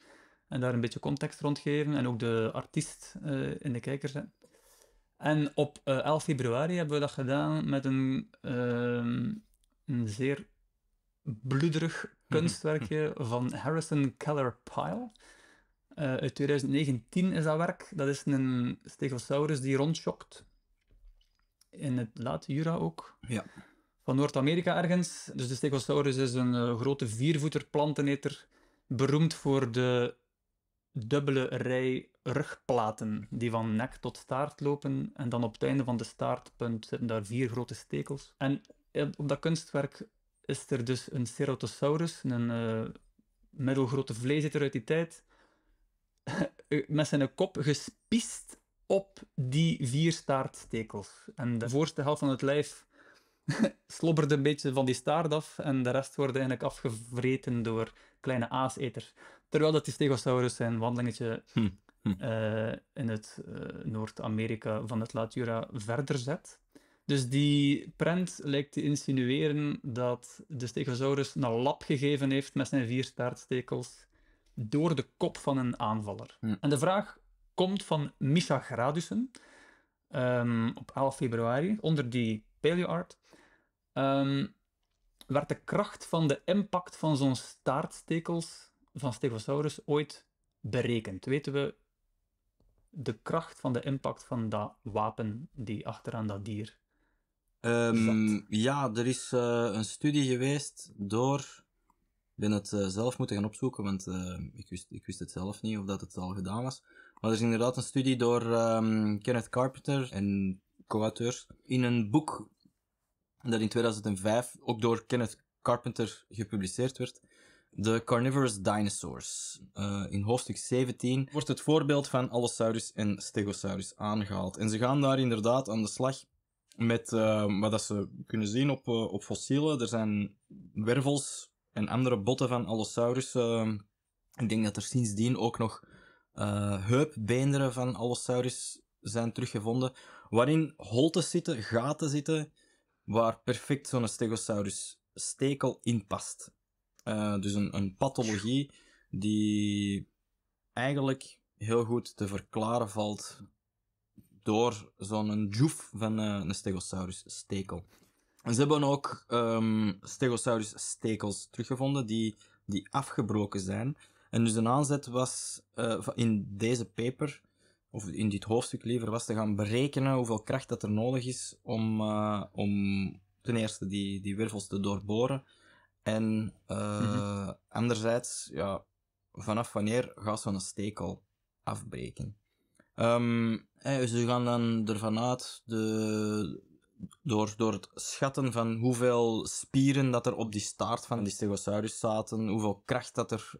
En daar een beetje context rond geven en ook de artiest eh, in de kijker zetten. En op uh, eh, 11 februari hebben we dat gedaan met een, ehm, een zeer bloederig mhm. kunstwerkje van Harrison Keller Pyle. Eh, uit 2019 is dat werk. Dat is een stegosaurus die rondschokt. In het late Jura ook. Ja. Van Noord-Amerika ergens. Dus de stegosaurus is een grote viervoeter planteneter. Beroemd voor de dubbele rij rugplaten die van nek tot staart lopen. En dan op het einde van de staartpunt zitten daar vier grote stekels. En op dat kunstwerk is er dus een Ceratosaurus, een uh, middelgrote vleeseter uit die tijd, eh, met zijn kop gespiest op die vier staartstekels. En de voorste helft van het lijf slobberde een beetje van die staart af en de rest wordt eigenlijk afgevreten door kleine aaseters. Terwijl dat die stegosaurus zijn wandelingetje hm, hm. Eh, in het eh, Noord-Amerika van het Latura verder zet. Dus die prent lijkt te insinueren dat de stegosaurus een lap gegeven heeft met zijn vier staartstekels door de kop van een aanvaller. Hm. En de vraag komt van Misha Gradussen ehm, op 11 februari onder die PaleoArt um, werd de kracht van de impact van zo'n staartstekels van Stegosaurus ooit berekend? Weten we de kracht van de impact van dat wapen die achteraan dat dier um, Ja, er is eh, een studie geweest door... Ik ben het eh, zelf moeten gaan opzoeken, want eh, ik, wist, ik wist het zelf niet of dat het al gedaan was. Maar er is inderdaad een studie door ehm, Kenneth Carpenter en co-auteurs in een boek dat in 2005 ook door Kenneth Carpenter gepubliceerd werd. De Carnivorous Dinosaurs. Eh, in hoofdstuk 17 wordt het voorbeeld van Allosaurus en Stegosaurus aangehaald. En ze gaan daar inderdaad aan de slag met eh, wat ze kunnen zien op, eh, op fossielen. Er zijn wervels en andere botten van Allosaurus. ik denk dat er sindsdien ook nog heupbeenderen van Allosaurus zijn teruggevonden. Waarin holtes zitten, gaten zitten waar perfect zo'n stegosaurus stekel in past. Eh, dus een, een pathologie die eigenlijk heel goed te verklaren valt door zo'n joef van eh, een stegosaurus stekel. ze hebben ook ehm, stegosaurus stekels teruggevonden die, die afgebroken zijn. En dus een aanzet was eh, in deze paper of in dit hoofdstuk liever was te gaan berekenen hoeveel kracht dat er nodig is om, eh, om ten eerste die, die wervels te doorboren. En eh, mhm. anderzijds, ja, vanaf wanneer gaat zo'n stekel afbreken? ze ehm, eh, dus gaan dan ervan uit, de, door, door het schatten van hoeveel spieren dat er op die staart van die stegosaurus zaten, hoeveel kracht dat er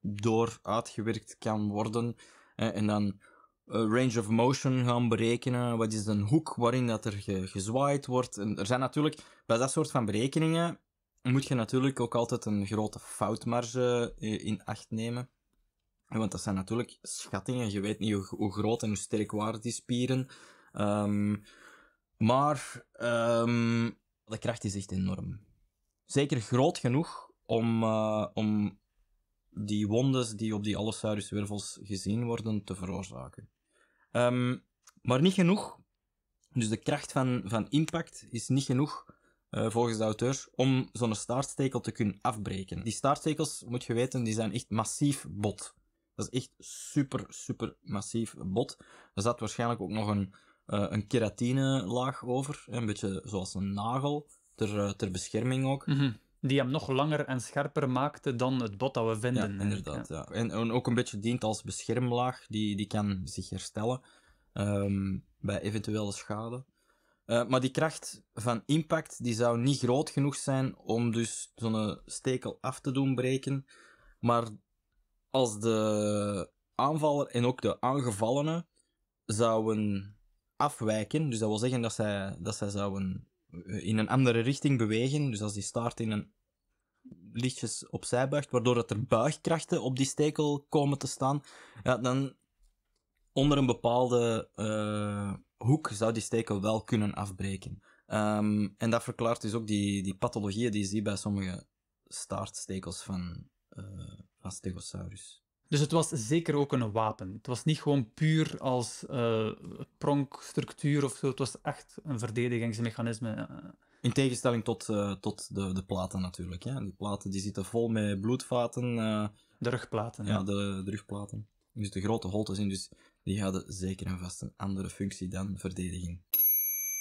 door uitgewerkt kan worden. en dan eh, range of motion gaan berekenen. Wat is een hoek waarin dat er gezwaaid wordt? er zijn natuurlijk, bij dat soort van berekeningen moet je natuurlijk ook altijd een grote foutmarge eh, in acht nemen. Want dat zijn natuurlijk schattingen. Je weet niet hoe, groot en hoe sterk waren die spieren. Um, maar ehm, de kracht is echt enorm. Zeker groot genoeg om, eh, om die wondes die op die wervels gezien worden te veroorzaken. Ehm, maar niet genoeg. Dus de kracht van, van impact is niet genoeg, eh, volgens de auteur, om zo'n staartstekel te kunnen afbreken. Die staartstekels, moet je weten, die zijn echt massief bot. Dat is echt super, super massief bot. Er zat waarschijnlijk ook nog een, eh, een keratine laag over. Een beetje zoals een nagel, ter, eh, ter bescherming ook. Mhm die hem nog langer en scherper maakte dan het bot dat we vinden. Ja, inderdaad. Ja. En, en, ook een beetje dient als beschermlaag, die, die kan zich herstellen ehm, bij eventuele schade. Eh, maar die kracht van impact die zou niet groot genoeg zijn om dus zo'n stekel af te doen breken. Maar als de aanvaller en ook de aangevallene zouden afwijken, dus dat wil zeggen dat zij, dat zij zouden in een andere richting bewegen. Dus als die staart in een lichtjes opzij buigt, waardoor dat er buigkrachten op die stekel komen te staan, ja, dan onder een bepaalde eh, hoek zou die stekel wel kunnen afbreken. Ehm, en dat verklaart dus ook die, die pathologieën die je ziet bij sommige staartstekels van, uh, van Stegosaurus. Dus het was zeker ook een wapen. Het was niet gewoon puur als uh, pronkstructuur of zo. Het was echt een verdedigingsmechanisme. In tegenstelling tot, eh, tot de, de platen natuurlijk. Hè? Die platen die zitten vol met bloedvaten. Eh, de rugplaten. Ja, De, rugplaten. Dus de grote holtes in. Dus die hadden zeker en vast een andere functie dan verdediging.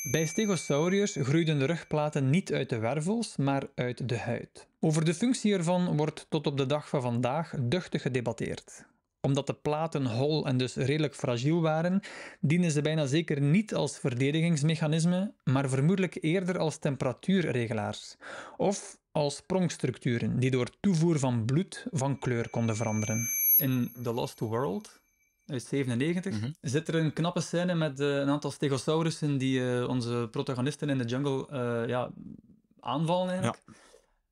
Bij stegosauriërs groeiden de rugplaten niet uit de wervels, maar uit de huid. Over de functie ervan wordt tot op de dag van vandaag duchtig gedebatteerd. Omdat de platen hol en dus redelijk fragiel waren, dienen ze bijna zeker niet als verdedigingsmechanisme, maar vermoedelijk eerder als temperatuurregelaars of als prongstructuren die door toevoer van bloed van kleur konden veranderen. In The Lost World uit 97, mm zit er een knappe scène met eh, een aantal stegosaurussen die eh, onze protagonisten in de jungle eh, ja, aanvallen eigenlijk.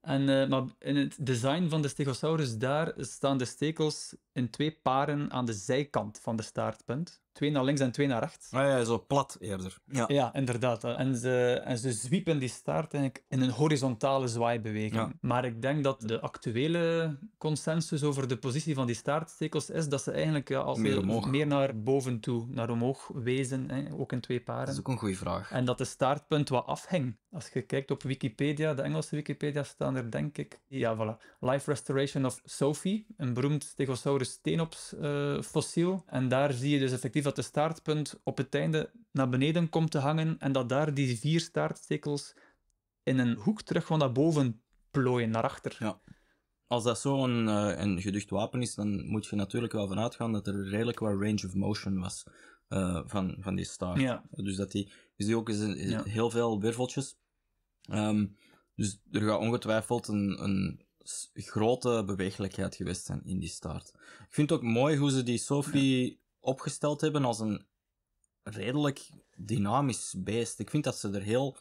En, maar in het design van de stegosaurus daar staan de stekels in twee paren aan de zijkant van de staartpunt twee naar links en twee naar rechts. Ah, ja, zo plat eerder. Ja, ja inderdaad. En ze, en ze zwiepen die staart eigenlijk in een horizontale zwaaibeweging. Ja. Maar ik denk dat de actuele consensus over de positie van die staartstekels is dat ze eigenlijk al meer, naar boven toe, naar omhoog wezen, hè, ook in twee paren. Dat is ook een goede vraag. En dat de staartpunt wat afhing. Als je kijkt op Wikipedia, de Engelse Wikipedia, staan er denk ik... Ja, voilà. Life Restoration of Sophie, een beroemd Stegosaurus tenops eh, fossiel. En daar zie je dus effectief dat de staartpunt op het einde naar beneden komt te hangen en dat daar die vier staartstekels in een hoek terug van naar boven plooien, naar achter. Ja. Als dat zo'n een, eh, een geducht wapen is, dan moet je natuurlijk wel vanuit gaan dat er redelijk wat range of motion was eh, van, van die staart. Ja. Dus dat die, is ook is, is heel veel werveltjes. Ehm, dus er gaat ongetwijfeld een, een grote beweeglijkheid geweest zijn in die staart. Ik vind het ook mooi hoe ze die Sophie opgesteld hebben als een redelijk dynamisch beest. Ik vind dat ze er heel,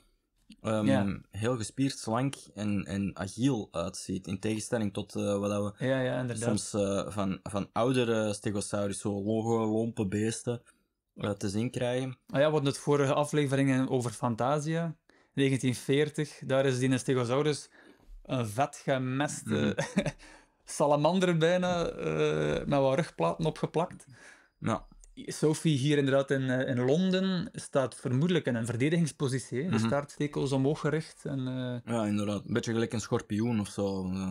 ehm, heel gespierd, slank en, en agiel uitziet. In tegenstelling tot eh, wat we ja, ja, soms eh, van, van oudere stegosaurus, zo loge, lompe beesten, uh, te zien krijgen. Ah ja, het vorige afleveringen over Fantasia, 1940. Daar is die stegosaurus een vet gemeste mhm. salamander bijna, met wat rugplaten opgeplakt. Nou. Sophie hier inderdaad in, eh, in Londen staat vermoedelijk in een verdedigingspositie. De mm -hmm. staartstekels omhoog gericht. En, eh, Ja, inderdaad. Een beetje gelijk een schorpioen of zo. Eh.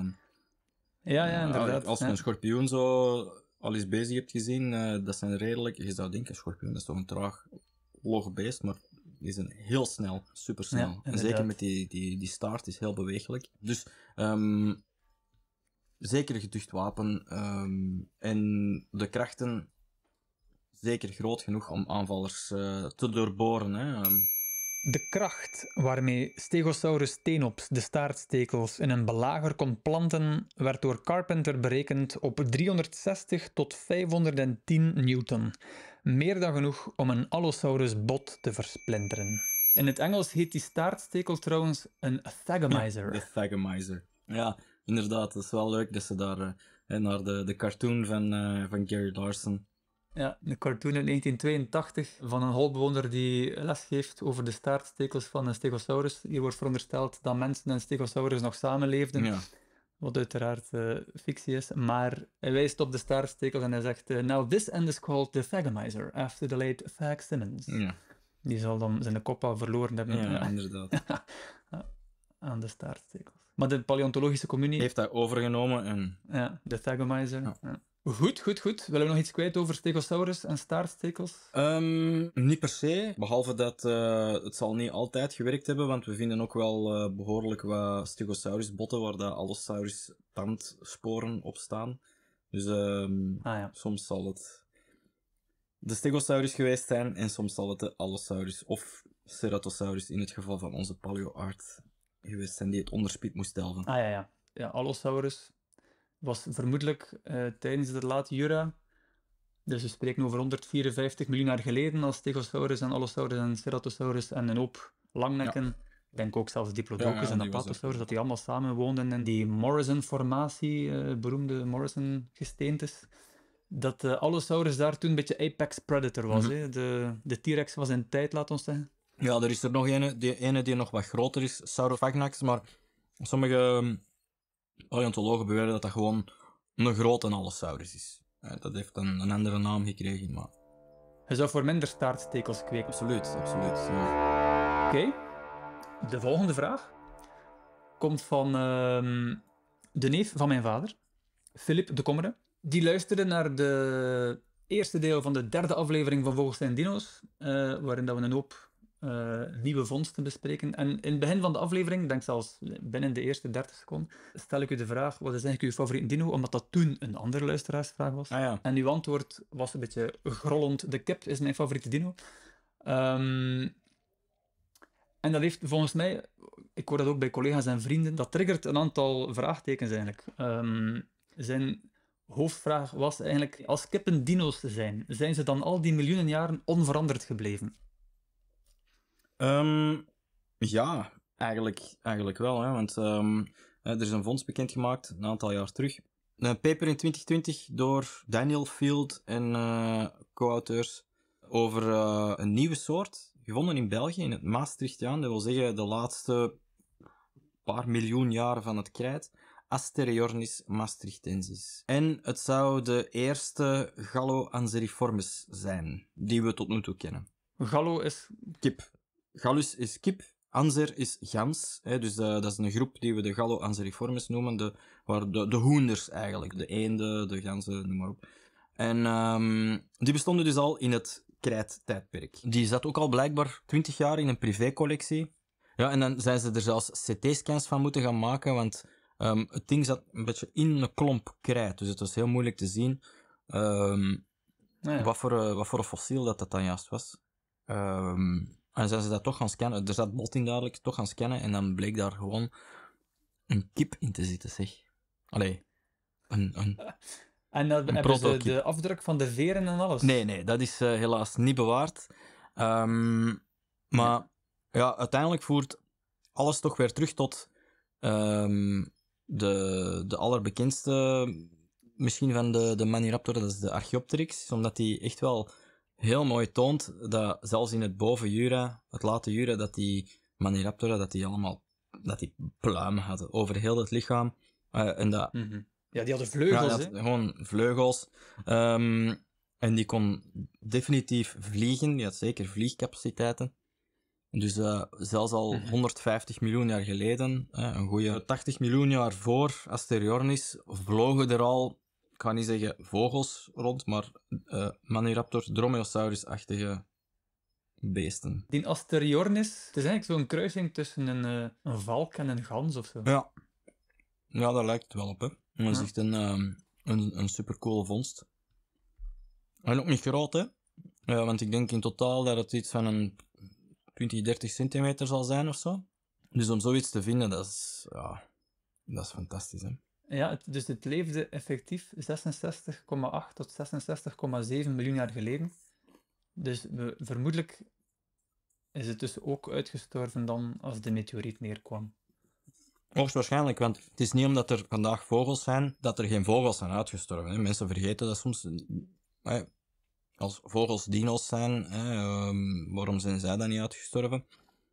Ja, ja, inderdaad. Als je een schorpioen zo al eens bezig hebt gezien, dat zijn redelijk... Je zou denken, een schorpioen dat is toch een traag log beest, maar die zijn heel snel, super snel. en zeker met die, die, die staart is heel beweeglijk. Dus ehm, zeker een geducht wapen. Ehm, en de krachten zeker groot genoeg om aanvallers eh, te doorboren. Hè. Ehm, de kracht waarmee Stegosaurus tenops de staartstekels in een belager kon planten, werd door Carpenter berekend op 360 tot 510 newton. Meer dan genoeg om een Allosaurus bot te versplinteren. In het Engels heet die staartstekel trouwens een thagomizer. De thagomizer. Ja, inderdaad. dat is wel leuk dat ze daar eh, naar de, de cartoon van, eh, van Gary Larson ja, een cartoon in 1982 van een holbewoner die lesgeeft over de staartstekels van een stegosaurus. Hier wordt verondersteld dat mensen en stegosaurus nog samenleefden. Ja. Wat uiteraard eh, fictie is. Maar hij wijst op de staartstekels en hij zegt: uh, Now this end is called the Thagomizer, after the late Thag Simmons. Ja. Die zal dan zijn kop al verloren hebben. Ja, inderdaad. Aan de staartstekels. Maar de paleontologische communie. Heeft dat overgenomen en. Ja, de Thagomizer. Ja. Goed, goed, goed. Willen we nog iets kwijt over stegosaurus en staartstekels? Ehm, niet per se, behalve dat eh, het zal niet altijd gewerkt hebben, want we vinden ook wel eh, behoorlijk wat Stegosaurus botten, waar de allosaurus tandsporen op staan. Dus ehm, ah, ja. soms zal het de stegosaurus geweest zijn en soms zal het de allosaurus of ceratosaurus in het geval van onze Paleoart geweest zijn die het onderspit moest delven. Ah ja, ja. Ja, allosaurus, was vermoedelijk eh, tijdens de late Jura. Dus we spreken over 154 miljoen jaar geleden als Stegosaurus en Allosaurus en Ceratosaurus en een hoop langnekken. Ik denk ook zelfs Diplodocus en Apatosaurus, dat die allemaal samen woonden in die Morrison-formatie, eh, beroemde Morrison-gesteentes. Dat de eh, Allosaurus daar toen een beetje apex predator was. Mhm. hè? De, de T-Rex was in tijd, laat ons zeggen. Ja, er is er nog een, die, ene die nog wat groter is, Saurophagnax, maar sommige Paleontologen beweren dat dat gewoon een grote Allosaurus is. Eh, dat heeft een, een andere naam gekregen, maar... Hij zou voor minder staartstekels kweken. Absoluut, absoluut. Oké. De volgende vraag komt van ehm, de neef van mijn vader, Philip de Kommeren. Die luisterde naar de eerste deel van de derde aflevering van Vogels en Dino's, eh, waarin dat we een hoop eh, nieuwe vondsten bespreken. En in het begin van de aflevering, denk zelfs binnen de eerste 30 seconden, stel ik u de vraag: wat is eigenlijk uw favoriete dino? Omdat dat toen een andere luisteraarsvraag was. Ah en uw antwoord was een beetje grollend: de kip is mijn favoriete dino. Ehm, en dat heeft volgens mij, ik hoor dat ook bij collega's en vrienden, dat triggert een aantal vraagtekens eigenlijk. Ehm, zijn hoofdvraag was eigenlijk: als kippen dino's zijn, zijn ze dan al die miljoenen jaren onveranderd gebleven? Ehm, ja, eigenlijk, eigenlijk wel. Hè, want ehm, er is een fonds bekendgemaakt, een aantal jaar terug. Een paper in 2020 door Daniel Field en eh, co-auteurs over eh, een nieuwe soort, gevonden in België, in het Maastrichtiaan. Dat wil zeggen de laatste paar miljoen jaar van het krijt. Asteriornis maastrichtensis. En het zou de eerste gallo anseriformis zijn, die we tot nu toe kennen. Gallo is... Kip. Gallus is kip, Anzer is gans. Hè, dus eh, dat is een groep die we de Gallo-Anseriformes noemen. De, waar de, de hoenders eigenlijk. De eenden, de ganzen, noem maar op. En ehm, die bestonden dus al in het krijttijdperk. Die zat ook al blijkbaar 20 jaar in een privécollectie. Ja, en dan zijn ze er zelfs CT-scans van moeten gaan maken, want ehm, het ding zat een beetje in een klomp krijt. Dus het was heel moeilijk te zien ehm, nou ja. Wat, voor, eh, wat voor een fossiel dat dat dan juist was. Ehm. En zijn ze dat toch gaan scannen. Er zat bot in duidelijk, toch gaan scannen. En dan bleek daar gewoon een kip in te zitten, zeg. Allee, een... een en dan een hebben ze de afdruk van de veren en alles? Nee, nee, dat is eh, helaas niet bewaard. Ehm, maar ja, uiteindelijk voert alles toch weer terug tot ehm, de, de allerbekendste, misschien van de, de Maniraptor, dat is de Archaeopteryx. Omdat die echt wel heel mooi toont dat zelfs in het bovenjura, het late jura, dat die Maniraptora, dat die allemaal dat die pluimen hadden over heel het lichaam. Eh, en dat, mhm. Ja, die hadden vleugels. Ja, gewoon vleugels. Ehm, en die kon definitief vliegen. Die had zeker vliegcapaciteiten. Dus eh, zelfs al 150 mhm. miljoen jaar geleden, eh, een goede 80 miljoen jaar voor Asteriornis, vlogen er al ik ga niet zeggen vogels rond, maar uh, Maniraptor, Dromaeosaurus-achtige beesten. Die Asteriornis, het is eigenlijk zo'n kruising tussen een, eh, een valk en een gans of zo. Ja. ja, daar lijkt het wel op. Hè. Dat is echt een, um, een, een supercoole vondst. En ook niet groot, hè? want ik denk in totaal dat het iets van een 20, 30 centimeter zal zijn of zo. Dus om zoiets te vinden, dat is, ja, dat is fantastisch. Hè? Ja, het, dus het leefde effectief 66,8 tot 66,7 miljoen jaar geleden. Dus we, vermoedelijk is het dus ook uitgestorven dan als de meteoriet neerkwam. Hoogstwaarschijnlijk, want het is niet omdat er vandaag vogels zijn, dat er geen vogels zijn uitgestorven. Hè. Mensen vergeten dat soms. Maar eh, als vogels dino's zijn, hè, ehm, waarom zijn zij dan niet uitgestorven?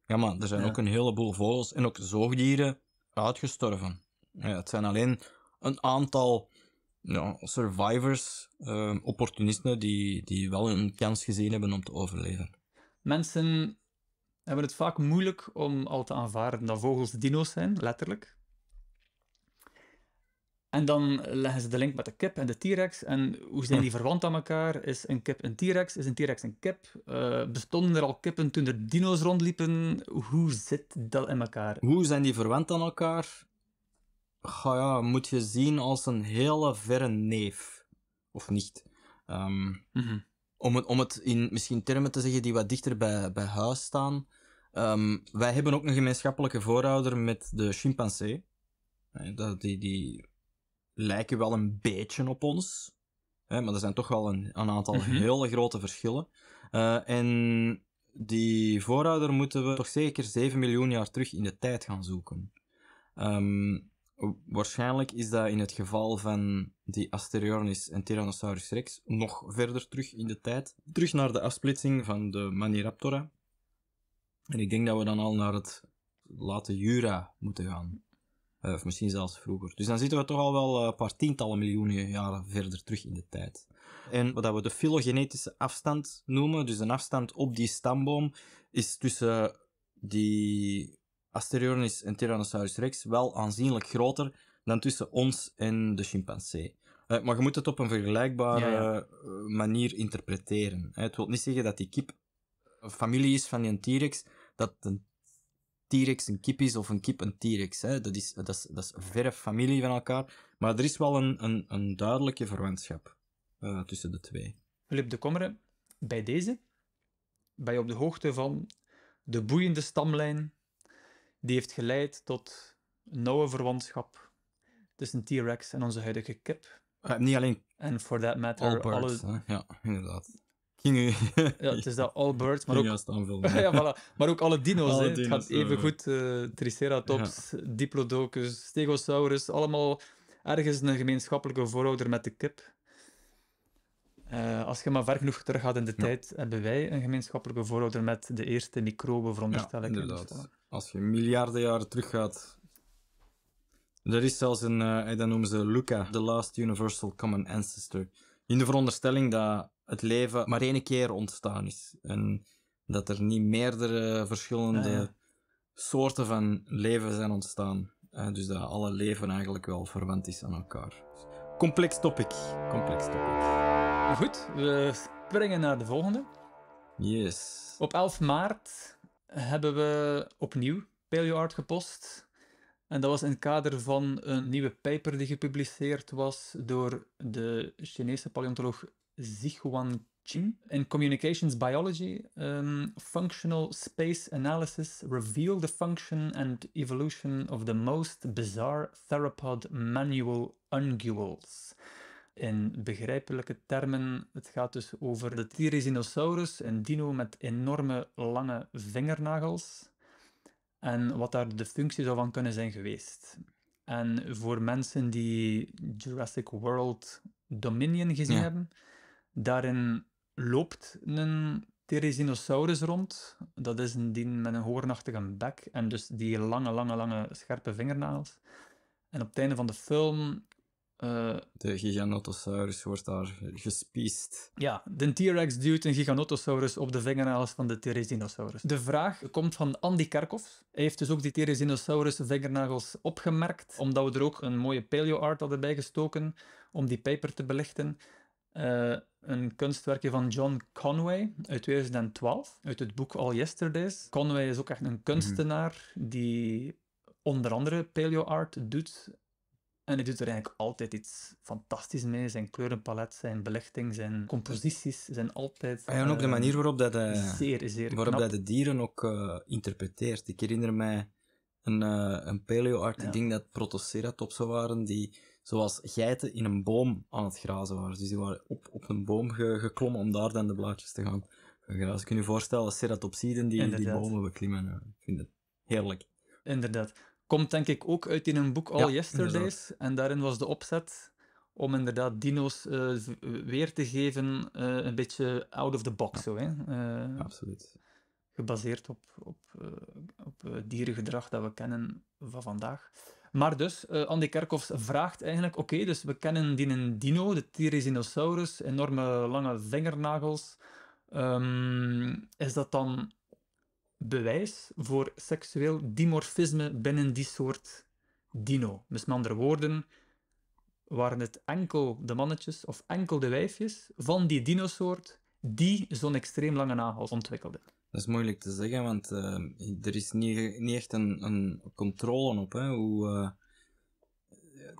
Ja, maar er zijn ook een heleboel vogels en ook zoogdieren uitgestorven. Ja, het zijn alleen een aantal ja, survivors, uh, opportunisten, die, die wel een kans gezien hebben om te overleven. Mensen hebben het vaak moeilijk om al te aanvaarden dat vogels dino's zijn, letterlijk. En dan leggen ze de link met de kip en de T-Rex. En hoe zijn die verwant aan elkaar? Is een kip een T-Rex? Is een T-Rex een kip? Eh, bestonden er al kippen toen er dino's rondliepen? Hoe zit dat in elkaar? Hoe zijn die verwant aan elkaar? ga ja, moet je zien als een hele verre neef. Of niet. Ehm, mhm. om, het, om het in misschien termen te zeggen die wat dichter bij, bij huis staan. Ehm, wij hebben ook een gemeenschappelijke voorouder met de chimpansee. Eh, die, die lijken wel een beetje op ons. Hè, eh, maar er zijn toch wel een, een aantal mhm. hele grote verschillen. Eh, en die voorouder moeten we toch zeker 7 miljoen jaar terug in de tijd gaan zoeken. Um, Waarschijnlijk is dat in het geval van die Asteriornis en Tyrannosaurus rex nog verder terug in de tijd. Terug naar de afsplitsing van de Maniraptora. En ik denk dat we dan al naar het late Jura moeten gaan. Eh, of misschien zelfs vroeger. Dus dan zitten we toch al wel een paar tientallen miljoenen jaren verder terug in de tijd. En wat we de filogenetische afstand noemen, dus een afstand op die stamboom, is tussen die Asteriornis en Tyrannosaurus rex wel aanzienlijk groter dan tussen ons en de chimpansee. Eh, maar je moet het op een vergelijkbare eh, manier interpreteren. Het wil niet zeggen dat die kip een familie is van die T-rex, dat een T-rex een kip is of een kip een T-rex. Dat is, dat, is, dat is verre familie van elkaar. Maar er is wel een, een, een duidelijke verwantschap eh, tussen de twee. Philip de Kommeren, bij deze ben je op de hoogte van de boeiende stamlijn die heeft geleid tot een nauwe verwantschap tussen T-Rex en onze huidige kip. Eh, niet alleen. En for that matter, all alle... Ja, inderdaad. ja, het is dat all birds, maar ook... ja, Maar ook alle dino's, Het gaat even eh, goed. Eh, Triceratops, Diplodocus, Stegosaurus, allemaal ergens een gemeenschappelijke voorouder met de kip. Eh, als je maar ver genoeg terug gaat in de tijd, hebben wij een gemeenschappelijke voorouder met de eerste microben, veronderstel Inderdaad. Als je miljarden jaren teruggaat. Er is zelfs een, uh, dat noemen ze Luca, the last universal common ancestor. In de veronderstelling dat het leven maar één keer ontstaan is. En dat er niet meerdere verschillende ah, soorten van leven zijn ontstaan. Uh, dus dat alle leven eigenlijk wel verwant is aan elkaar. Complex topic. Complex topic. Goed, we springen naar de volgende. Yes. Op 11 maart hebben we opnieuw PaleoArt gepost. En dat was in het kader van een nieuwe paper die gepubliceerd was door de Chinese paleontoloog Zixuan Qin in Communications Biology. Um, functional Space Analysis Reveal the Function and Evolution of the Most Bizarre Theropod Manual Unguals in begrijpelijke termen. Het gaat dus over de Tyrannosaurus, een dino met enorme lange vingernagels. En wat daar de functie zou van kunnen zijn geweest. En voor mensen die Jurassic World Dominion gezien hebben, daarin loopt een Therizinosaurus rond. Dat is een dien met een hoornachtige bek en dus die lange, lange, lange scherpe vingernagels. En op het einde van de film eh, de Giganotosaurus wordt daar gespiest. Ja, de T-Rex duwt een Giganotosaurus op de vingernagels van de Therizinosaurus. De vraag komt van Andy Kerkhoff. Hij heeft dus ook die Therizinosaurus vingernagels opgemerkt, omdat we er ook een mooie paleo-art hadden bijgestoken om die paper te belichten. Eh, een kunstwerkje van John Conway uit 2012, uit het boek All Yesterdays. Conway is ook echt een kunstenaar mhm. die onder andere paleo-art doet en hij doet er eigenlijk altijd iets fantastisch mee. Zijn kleurenpalet, zijn belichting, zijn composities zijn altijd... Ah en ook de ehm, manier waarop, dat, eh, waarop dat de dieren ook eh, interpreteert. Ik herinner mij een, eh, een paleo-art, ja. ik denk dat protoceratopsen waren, die zoals geiten in een boom aan het grazen waren. Dus die waren op, op een boom geklommen om daar dan de blaadjes te gaan grazen. Kun je je voorstellen, ceratopsiden die, in die bomen beklimmen. Ik vind het heerlijk. Inderdaad komt denk ik ook uit in een boek All Yesterdays. En daarin was de opzet om inderdaad dino's eh, weer te geven, eh, een beetje out of the box. Zo, hè? Eh, Absoluut. Gebaseerd op, op, op dierengedrag dat we kennen van vandaag. Maar dus, Andy Kerkhoffs vraagt eigenlijk: oké, dus we kennen die een dino, de Tyrannosaurus, enorme lange vingernagels. Ehm, is dat dan bewijs voor seksueel dimorfisme binnen die soort dino. Dus met andere woorden, waren het enkel de mannetjes of enkel de wijfjes van die dinosoort die zo'n extreem lange nagels ontwikkelden. Dat is moeilijk te zeggen, want eh, er is niet, niet echt een, een, controle op. Hè? Hoe, eh,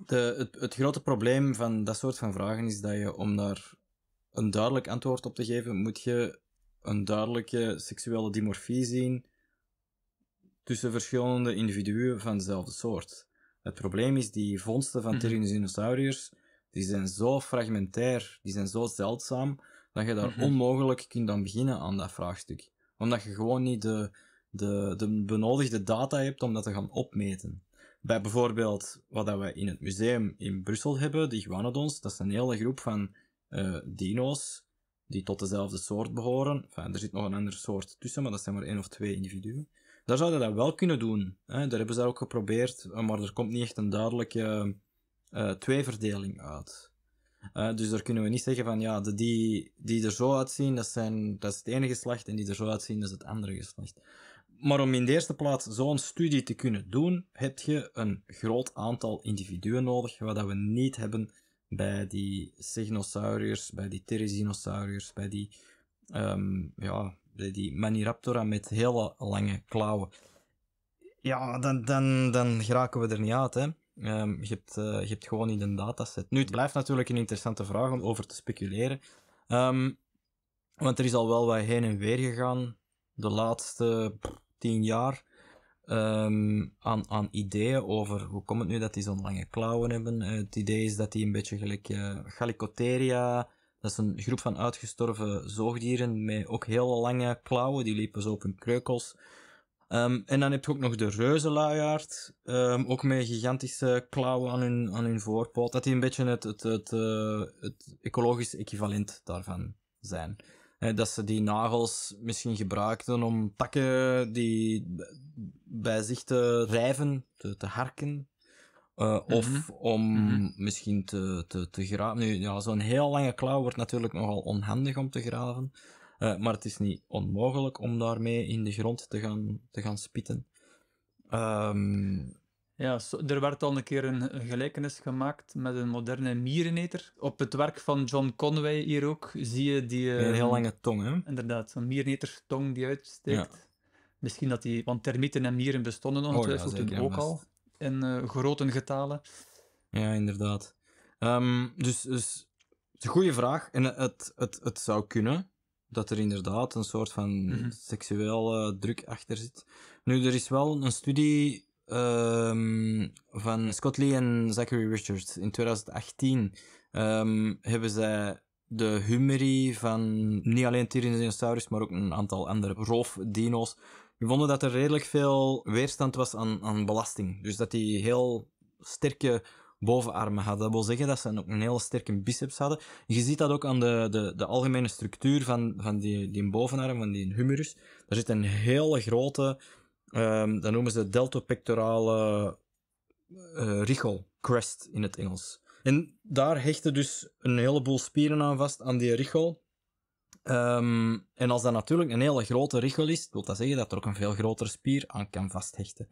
de, het, het grote probleem van dat soort van vragen is dat je om daar een duidelijk antwoord op te geven, moet je een duidelijke seksuele dimorfie zien tussen verschillende individuen van dezelfde soort. Het probleem is, die vondsten van mhm. Tyrannosaurus, die zijn zo fragmentair, die zijn zo zeldzaam, dat je daar mhm. onmogelijk kunt aan beginnen aan dat vraagstuk. Omdat je gewoon niet de, de, de benodigde data hebt om dat te gaan opmeten. Bij bijvoorbeeld wat dat we in het museum in Brussel hebben, die Guanodons, dat is een hele groep van eh, dino's die tot dezelfde soort behoren. Enfin, er zit nog een andere soort tussen, maar dat zijn maar één of twee individuen. Daar zouden dat wel kunnen doen. Hè? Daar hebben ze dat ook geprobeerd, eh, maar er komt niet echt een duidelijke eh, tweeverdeling uit. Eh, dus daar kunnen we niet zeggen van ja, de, die, die er zo uitzien, dat, zijn, dat is het ene geslacht, en die er zo uitzien, dat is het andere geslacht. Maar om in de eerste plaats zo'n studie te kunnen doen, heb je een groot aantal individuen nodig, wat dat we niet hebben bij die Signosauriërs, bij die therizinosauriers, bij die, ehm, ja, bij die Maniraptora met hele lange klauwen. Ja, dan, dan, dan geraken we er niet uit, hè. Ehm, je, hebt, eh, je hebt gewoon niet een dataset. Nu, het blijft natuurlijk een interessante vraag om over te speculeren. Um, want er is al wel wat heen en weer gegaan de laatste tien jaar. Ehm, aan, aan ideeën over hoe komt het nu dat die zo'n lange klauwen hebben. Eh, het idee is dat die een beetje gelijk uh, dat is een groep van uitgestorven zoogdieren met ook heel lange klauwen, die liepen zo op hun kreukels. Ehm, en dan heb je ook nog de reuzenluiaard, um, ook met gigantische klauwen aan hun, aan hun voorpoot, dat die een beetje het, het, het, eh, het ecologisch equivalent daarvan zijn dat ze die nagels misschien gebruikten om takken die bij zich te rijven, te, te harken. Eh, mhm. Of om mhm. misschien te, te, te graven. Nu, ja, zo'n heel lange klauw wordt natuurlijk nogal onhandig om te graven. Eh, maar het is niet onmogelijk om daarmee in de grond te gaan, te gaan spitten. Um, ja, er werd al een keer een gelijkenis gemaakt met een moderne miereneter. Op het werk van John Conway hier ook zie je die... Een heel ehm, lange tong, hè? Inderdaad, een tong die uitsteekt. Misschien dat die... Want termieten en mieren bestonden oh ongetwijfeld ook al in eh, grote getalen. Ja, inderdaad. Ehm, dus, dus, het is een goede vraag. En het, het, het zou kunnen dat er inderdaad een soort van mhm. seksuele druk achter zit. Nu, er is wel een studie Ehm, van Scott Lee en Zachary Richards in 2018 ehm, hebben zij de humeri van niet alleen Tyrannosaurus, maar ook een aantal andere roofdino's. Die vonden dat er redelijk veel weerstand was aan, aan belasting. Dus dat die heel sterke bovenarmen hadden. Dat wil zeggen dat ze ook een hele sterke biceps hadden. Je ziet dat ook aan de, de, de algemene structuur van, van die, die bovenarm, van die humerus. Daar zit een hele grote Um, dat noemen ze deltopectorale uh, richel, crest in het Engels. En daar hechten dus een heleboel spieren aan vast, aan die richel. Ehm, en als dat natuurlijk een hele grote richel is, wil dat zeggen dat er ook een veel grotere spier aan kan vasthechten.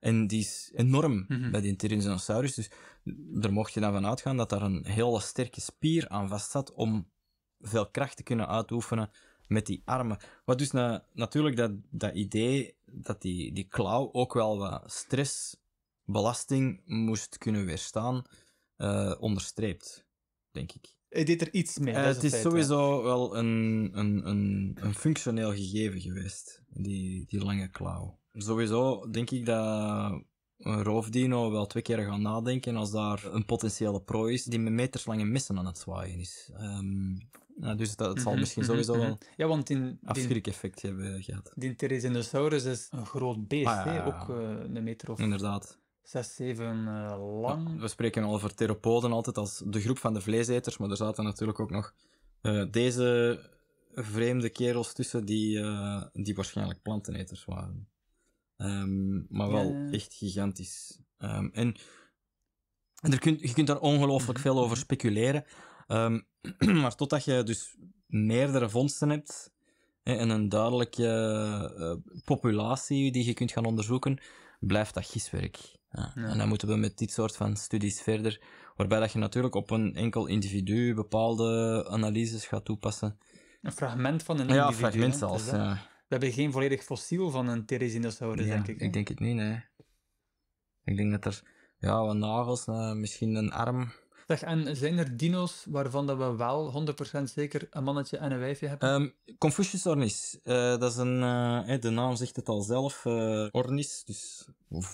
En die is enorm mhm. bij de Tyrannosaurus. Dus daar mocht je dan van uitgaan dat daar een hele sterke spier aan vast zat om veel kracht te kunnen uitoefenen met die armen. Wat dus natuurlijk dat, dat idee dat die, die klauw ook wel wat stress, belasting moest kunnen weerstaan, eh, onderstreept, denk ik. Hij deed er iets mee. Uh, het is sowieso wel een, een, een, een, functioneel gegeven geweest, die, die lange klauw. Sowieso denk ik dat een roofdino wel twee keer gaan nadenken als daar een potentiële prooi is die met meterslange missen aan het zwaaien is. Ehm, nou, dus dat, dat zal mhm, misschien mhm, sowieso mhm. wel mm ja, want in, afschrik-effect hebben gehad. Die Therizinosaurus is een groot beest, ah, ook eh, een meter of... Inderdaad. Zes, zeven eh, lang. we spreken al over theropoden altijd als de groep van de vleeseters, maar er zaten natuurlijk ook nog eh, deze vreemde kerels tussen die, die waarschijnlijk planteneters waren. Ehm, maar wel echt gigantisch. Ehm, en, en er kun, je kunt daar ongelooflijk veel over speculeren. Um, maar totdat je dus meerdere vondsten hebt en een duidelijke eh, populatie die je kunt gaan onderzoeken, blijft dat giswerk. En dan moeten we met dit soort van studies verder, waarbij dat je natuurlijk op een enkel individu bepaalde analyses gaat toepassen. Een fragment van een individu. Ja, fragment zelfs. Dus, ja. We hebben geen volledig fossiel van een Therizinosaurus, denk ik. Ik denk het niet, nee. Ik denk dat er ja, wat nagels, eh, misschien een arm, en zijn er dino's waarvan dat we wel 100% zeker een mannetje en een wijfje hebben? Um, Confucius ornis. Eh, dat is een, eh, eh, de naam zegt het al zelf, uh, ornis, dus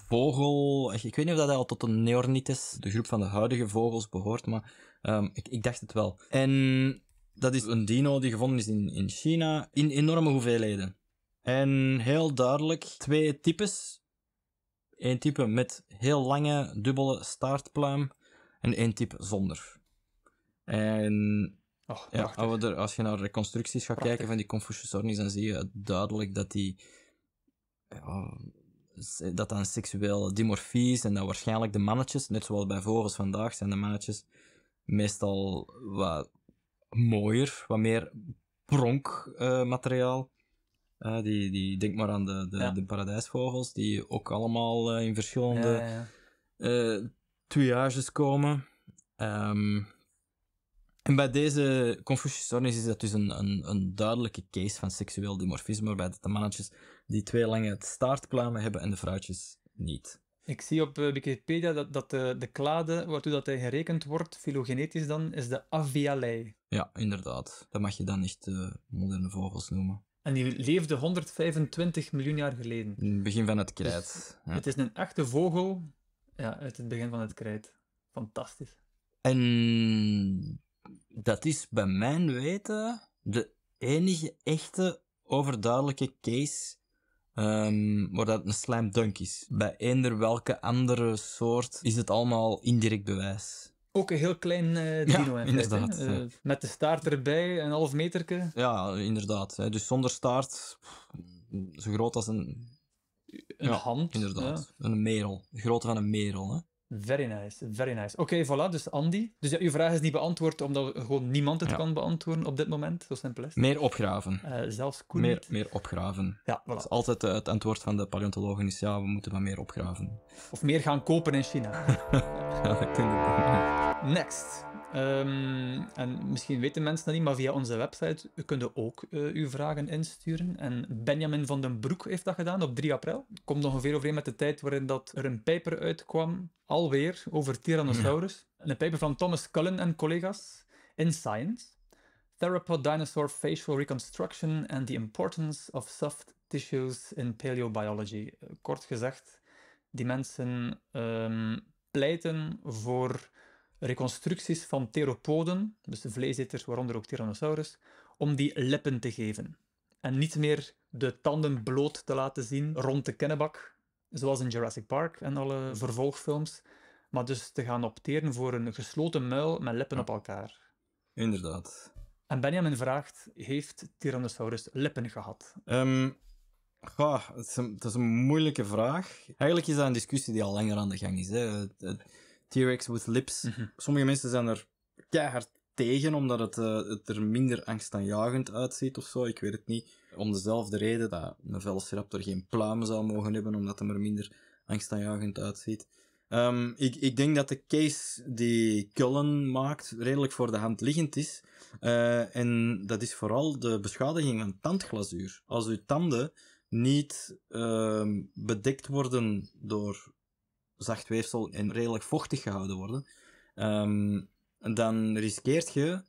vogel. Ik weet niet of dat al tot een neornit de groep van de huidige vogels behoort, maar ehm, ik, ik dacht het wel. En dat is een dino die gevonden is in, in China, in enorme hoeveelheden. En heel duidelijk twee types. Eén type met heel lange dubbele staartpluim een type zonder. En als, je naar reconstructies gaat kijken van die confucius Ornies, dan zie je duidelijk dat die... Ja, dat dan seksueel dimorfie is en dat waarschijnlijk de mannetjes, net zoals bij vogels vandaag, zijn de mannetjes meestal wat mooier, wat meer pronkmateriaal. Eh, materiaal. Eh, die, die, denk maar aan de, de, de paradijsvogels, die ook allemaal eh, in verschillende ja, ja, triages komen. Ehm, en bij deze Confucius is dat dus een, een, een, duidelijke case van seksueel dimorfisme, waarbij de mannetjes die twee lange staartpluimen hebben en de vrouwtjes niet. Ik zie op eh, Wikipedia dat, dat de, de klade waartoe dat hij gerekend wordt, filogenetisch dan, is de avialei. Ja, inderdaad. Dat mag je dan echt de eh, moderne vogels noemen. En die leefde 125 miljoen jaar geleden. In het begin van het krijt. Dus het is een echte vogel ja, uit het begin van het krijt. Fantastisch. En dat is bij mijn weten de enige echte overduidelijke case um, waar dat een slam dunk is. Bij eender welke andere soort is het allemaal indirect bewijs. Ook een heel klein dino eh, ja, inderdaad. Eh, met de staart erbij, een half meterke. Ja, inderdaad. Hè. Dus zonder staart, zo groot als een een hand. Inderdaad, een merel. De grootte van een merel. Hè? Very nice, very nice. Oké, voilà, dus Andy. Dus ja, uw vraag is niet beantwoord, omdat gewoon niemand het kan beantwoorden op dit moment. Zo simpel is Meer opgraven. Eh, zelfs Koen meer, meer, opgraven. Ja, voilà. Dat is altijd eh, het antwoord van de paleontologen is, ja, we moeten wat meer opgraven. Of meer gaan kopen in China. ja, Next. Ehm, en misschien weten mensen dat niet, maar via onze website kunnen ook eh, uw vragen insturen. En Benjamin van den Broek heeft dat gedaan op 3 april. Komt ongeveer overeen met de tijd waarin dat er een paper uitkwam, alweer, over Tyrannosaurus. Een paper van Thomas Cullen en collega's in Science. Theropod Dinosaur Facial Reconstruction and the Importance of Soft Tissues in Paleobiology. Eh, kort gezegd, die mensen ehm, pleiten voor reconstructies van theropoden, dus de vleeseters, waaronder ook Tyrannosaurus, om die lippen te geven. En niet meer de tanden bloot te laten zien rond de kennebak, zoals in Jurassic Park en alle vervolgfilms, maar dus te gaan opteren voor een gesloten muil met lippen op elkaar. Inderdaad. En Benjamin vraagt, heeft Tyrannosaurus lippen gehad? Um... Goh, het, is een, moeilijke vraag. Eigenlijk is dat een discussie die al langer aan de gang is. het, T-Rex with lips. Mhm. Sommige mensen zijn er keihard tegen, omdat het, eh, het er minder angstaanjagend uitziet of zo. Ik weet het niet. Om dezelfde reden dat een Velociraptor geen pluimen zou mogen hebben, omdat het er minder angstaanjagend uitziet. Ehm, ik, ik, denk dat de case die Cullen maakt redelijk voor de hand liggend is. Eh, en dat is vooral de beschadiging van tandglazuur. Als uw tanden niet ehm, bedekt worden door zacht weefsel en redelijk vochtig gehouden worden, um, dan riskeert je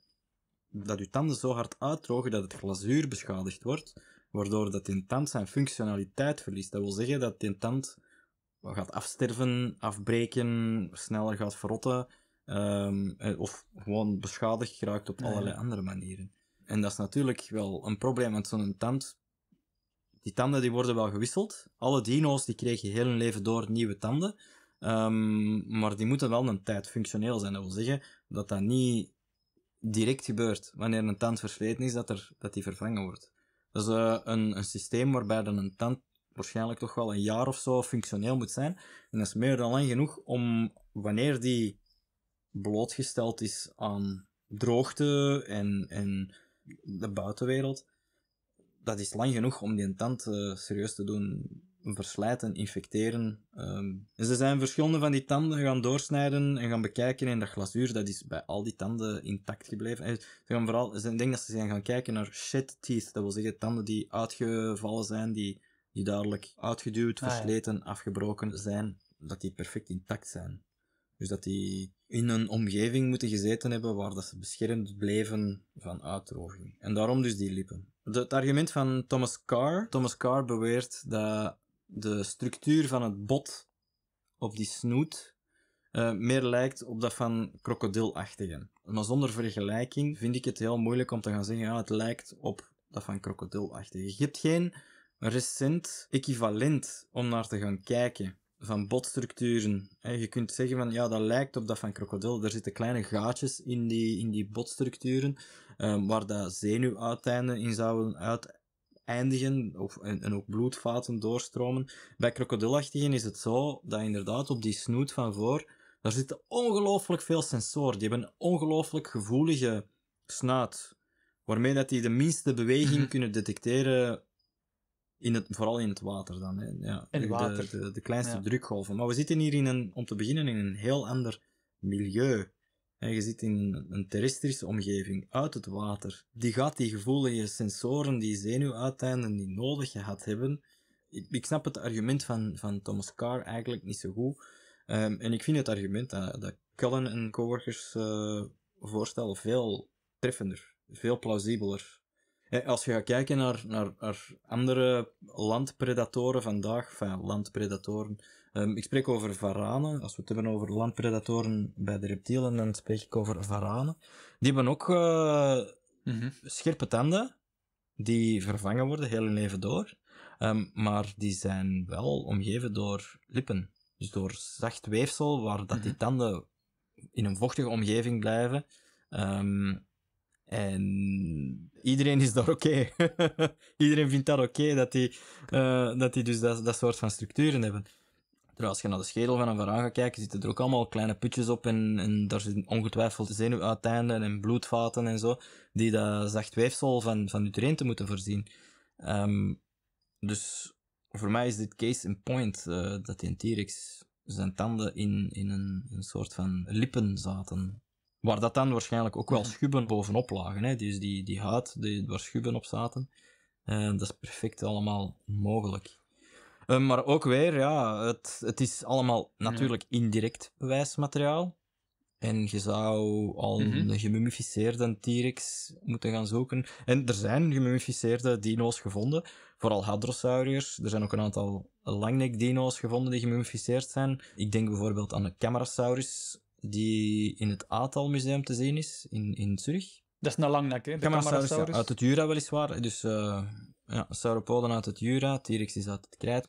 dat je tanden zo hard uitdrogen dat het glazuur beschadigd wordt, waardoor dat die tand zijn functionaliteit verliest. Dat wil zeggen dat die tand gaat afsterven, afbreken, sneller gaat verrotten, ehm, eh, of gewoon beschadigd geraakt op allerlei andere manieren. En dat is natuurlijk wel een probleem, want zo'n tand, die tanden die worden wel gewisseld. Alle dino's die kregen heel hun leven door nieuwe tanden. Ehm, maar die moeten wel een tijd functioneel zijn. Dat wil zeggen dat dat niet direct gebeurt wanneer een tand versleten is, dat, er, dat die vervangen wordt. Dat is eh, een, een systeem waarbij dan een tand waarschijnlijk toch wel een jaar of zo functioneel moet zijn. En dat is meer dan lang genoeg om wanneer die blootgesteld is aan droogte en, en de buitenwereld, dat is lang genoeg om die tand eh, serieus te doen verslijten, infecteren. ze ehm, dus zijn verschillende van die tanden gaan doorsnijden en gaan bekijken. in dat glazuur, dat is bij al die tanden intact gebleven. En eh, ze gaan vooral, ze, ik denk dat ze zijn gaan kijken naar shed teeth. Dat wil zeggen tanden die uitgevallen zijn, die, die duidelijk uitgeduwd, ah, versleten, afgebroken zijn. Dat die perfect intact zijn. Dus dat die in een omgeving moeten gezeten hebben waar dat ze beschermd bleven van uitdroging. En daarom dus die lippen. Het argument van Thomas Carr. Thomas Carr beweert dat de structuur van het bot op die snoet uh, meer lijkt op dat van krokodilachtigen. Maar zonder vergelijking vind ik het heel moeilijk om te gaan zeggen, ja, ah, het lijkt op dat van krokodilachtigen. Je hebt geen recent equivalent om naar te gaan kijken van botstructuren. Je kunt zeggen van ja, dat lijkt op dat van krokodil. Er zitten kleine gaatjes in die, in die botstructuren eh, waar dat zenuwuiteinden in zouden, uit, eindigen of, en, ook bloedvaten doorstromen. Bij krokodillachtigen is het zo dat inderdaad op die snoet van voor, daar zitten ongelooflijk veel sensoren. Die hebben een ongelooflijk gevoelige snuit, waarmee dat die de minste beweging mhm. kunnen detecteren, in het, vooral in het water dan. Hè. Ja, in water. De, kleinste drukgolven. Maar we zitten hier in een, om te beginnen in een heel ander milieu. En je zit in een terrestrische omgeving, uit het water. Die gaat die gevoelige sensoren, die zenuwuiteinden die nodig gehad hebben. Ik, ik snap het argument van, van Thomas Carr eigenlijk niet zo goed. Ehm, en ik vind het argument dat, dat Cullen en coworkers uh, voorstellen veel treffender, veel plausibeler. Eh, als je gaat kijken naar, naar, naar andere landpredatoren vandaag, van landpredatoren, Ehm, ik spreek over varanen. Als we het hebben over landpredatoren bij de reptielen, dan spreek ik over varanen. Die hebben ook eh, mhm. scherpe tanden, die vervangen worden heel hun leven door. Ehm, maar die zijn wel omgeven door lippen. Dus door zacht weefsel, waar dat die mhm. tanden in een vochtige omgeving blijven. Ehm, en iedereen is daar oké. iedereen vindt dat oké dat die, eh, dat die dus dat soort van structuren hebben. Terwijl als je naar de schedel van een varaan gaat kijken, zitten er ook allemaal kleine putjes op en, en daar zitten ongetwijfeld zenuwuiteinden en bloedvaten en zo, die dat zacht weefsel van, van nutriënten moeten voorzien. Ehm, dus voor mij is dit case in point, eh, dat die T-Rex zijn tanden in, in een, een soort van lippen zaten. Waar dat dan waarschijnlijk ook wel schubben bovenop lagen. Hè? Dus die, die huid die, waar schubben op zaten. Eh, dat is perfect allemaal mogelijk. Eh, maar ook weer, ja, het, het is allemaal mhm. natuurlijk indirect bewijsmateriaal. En je zou al mhm. een gemummificeerde T-Rex moeten gaan zoeken. En er zijn gemummificeerde dino's gevonden, vooral hadrosauriërs. Er zijn ook een aantal langnek-dino's gevonden die gemummificeerd zijn. Ik denk bijvoorbeeld aan de Camarasaurus, die in het Atal Museum te zien is in, in Zurich. Dat is een langnek, hè? De uit het Jura weliswaar. Dus eh, ja, sauropoden uit het Jura, T-rex is uit het krijt.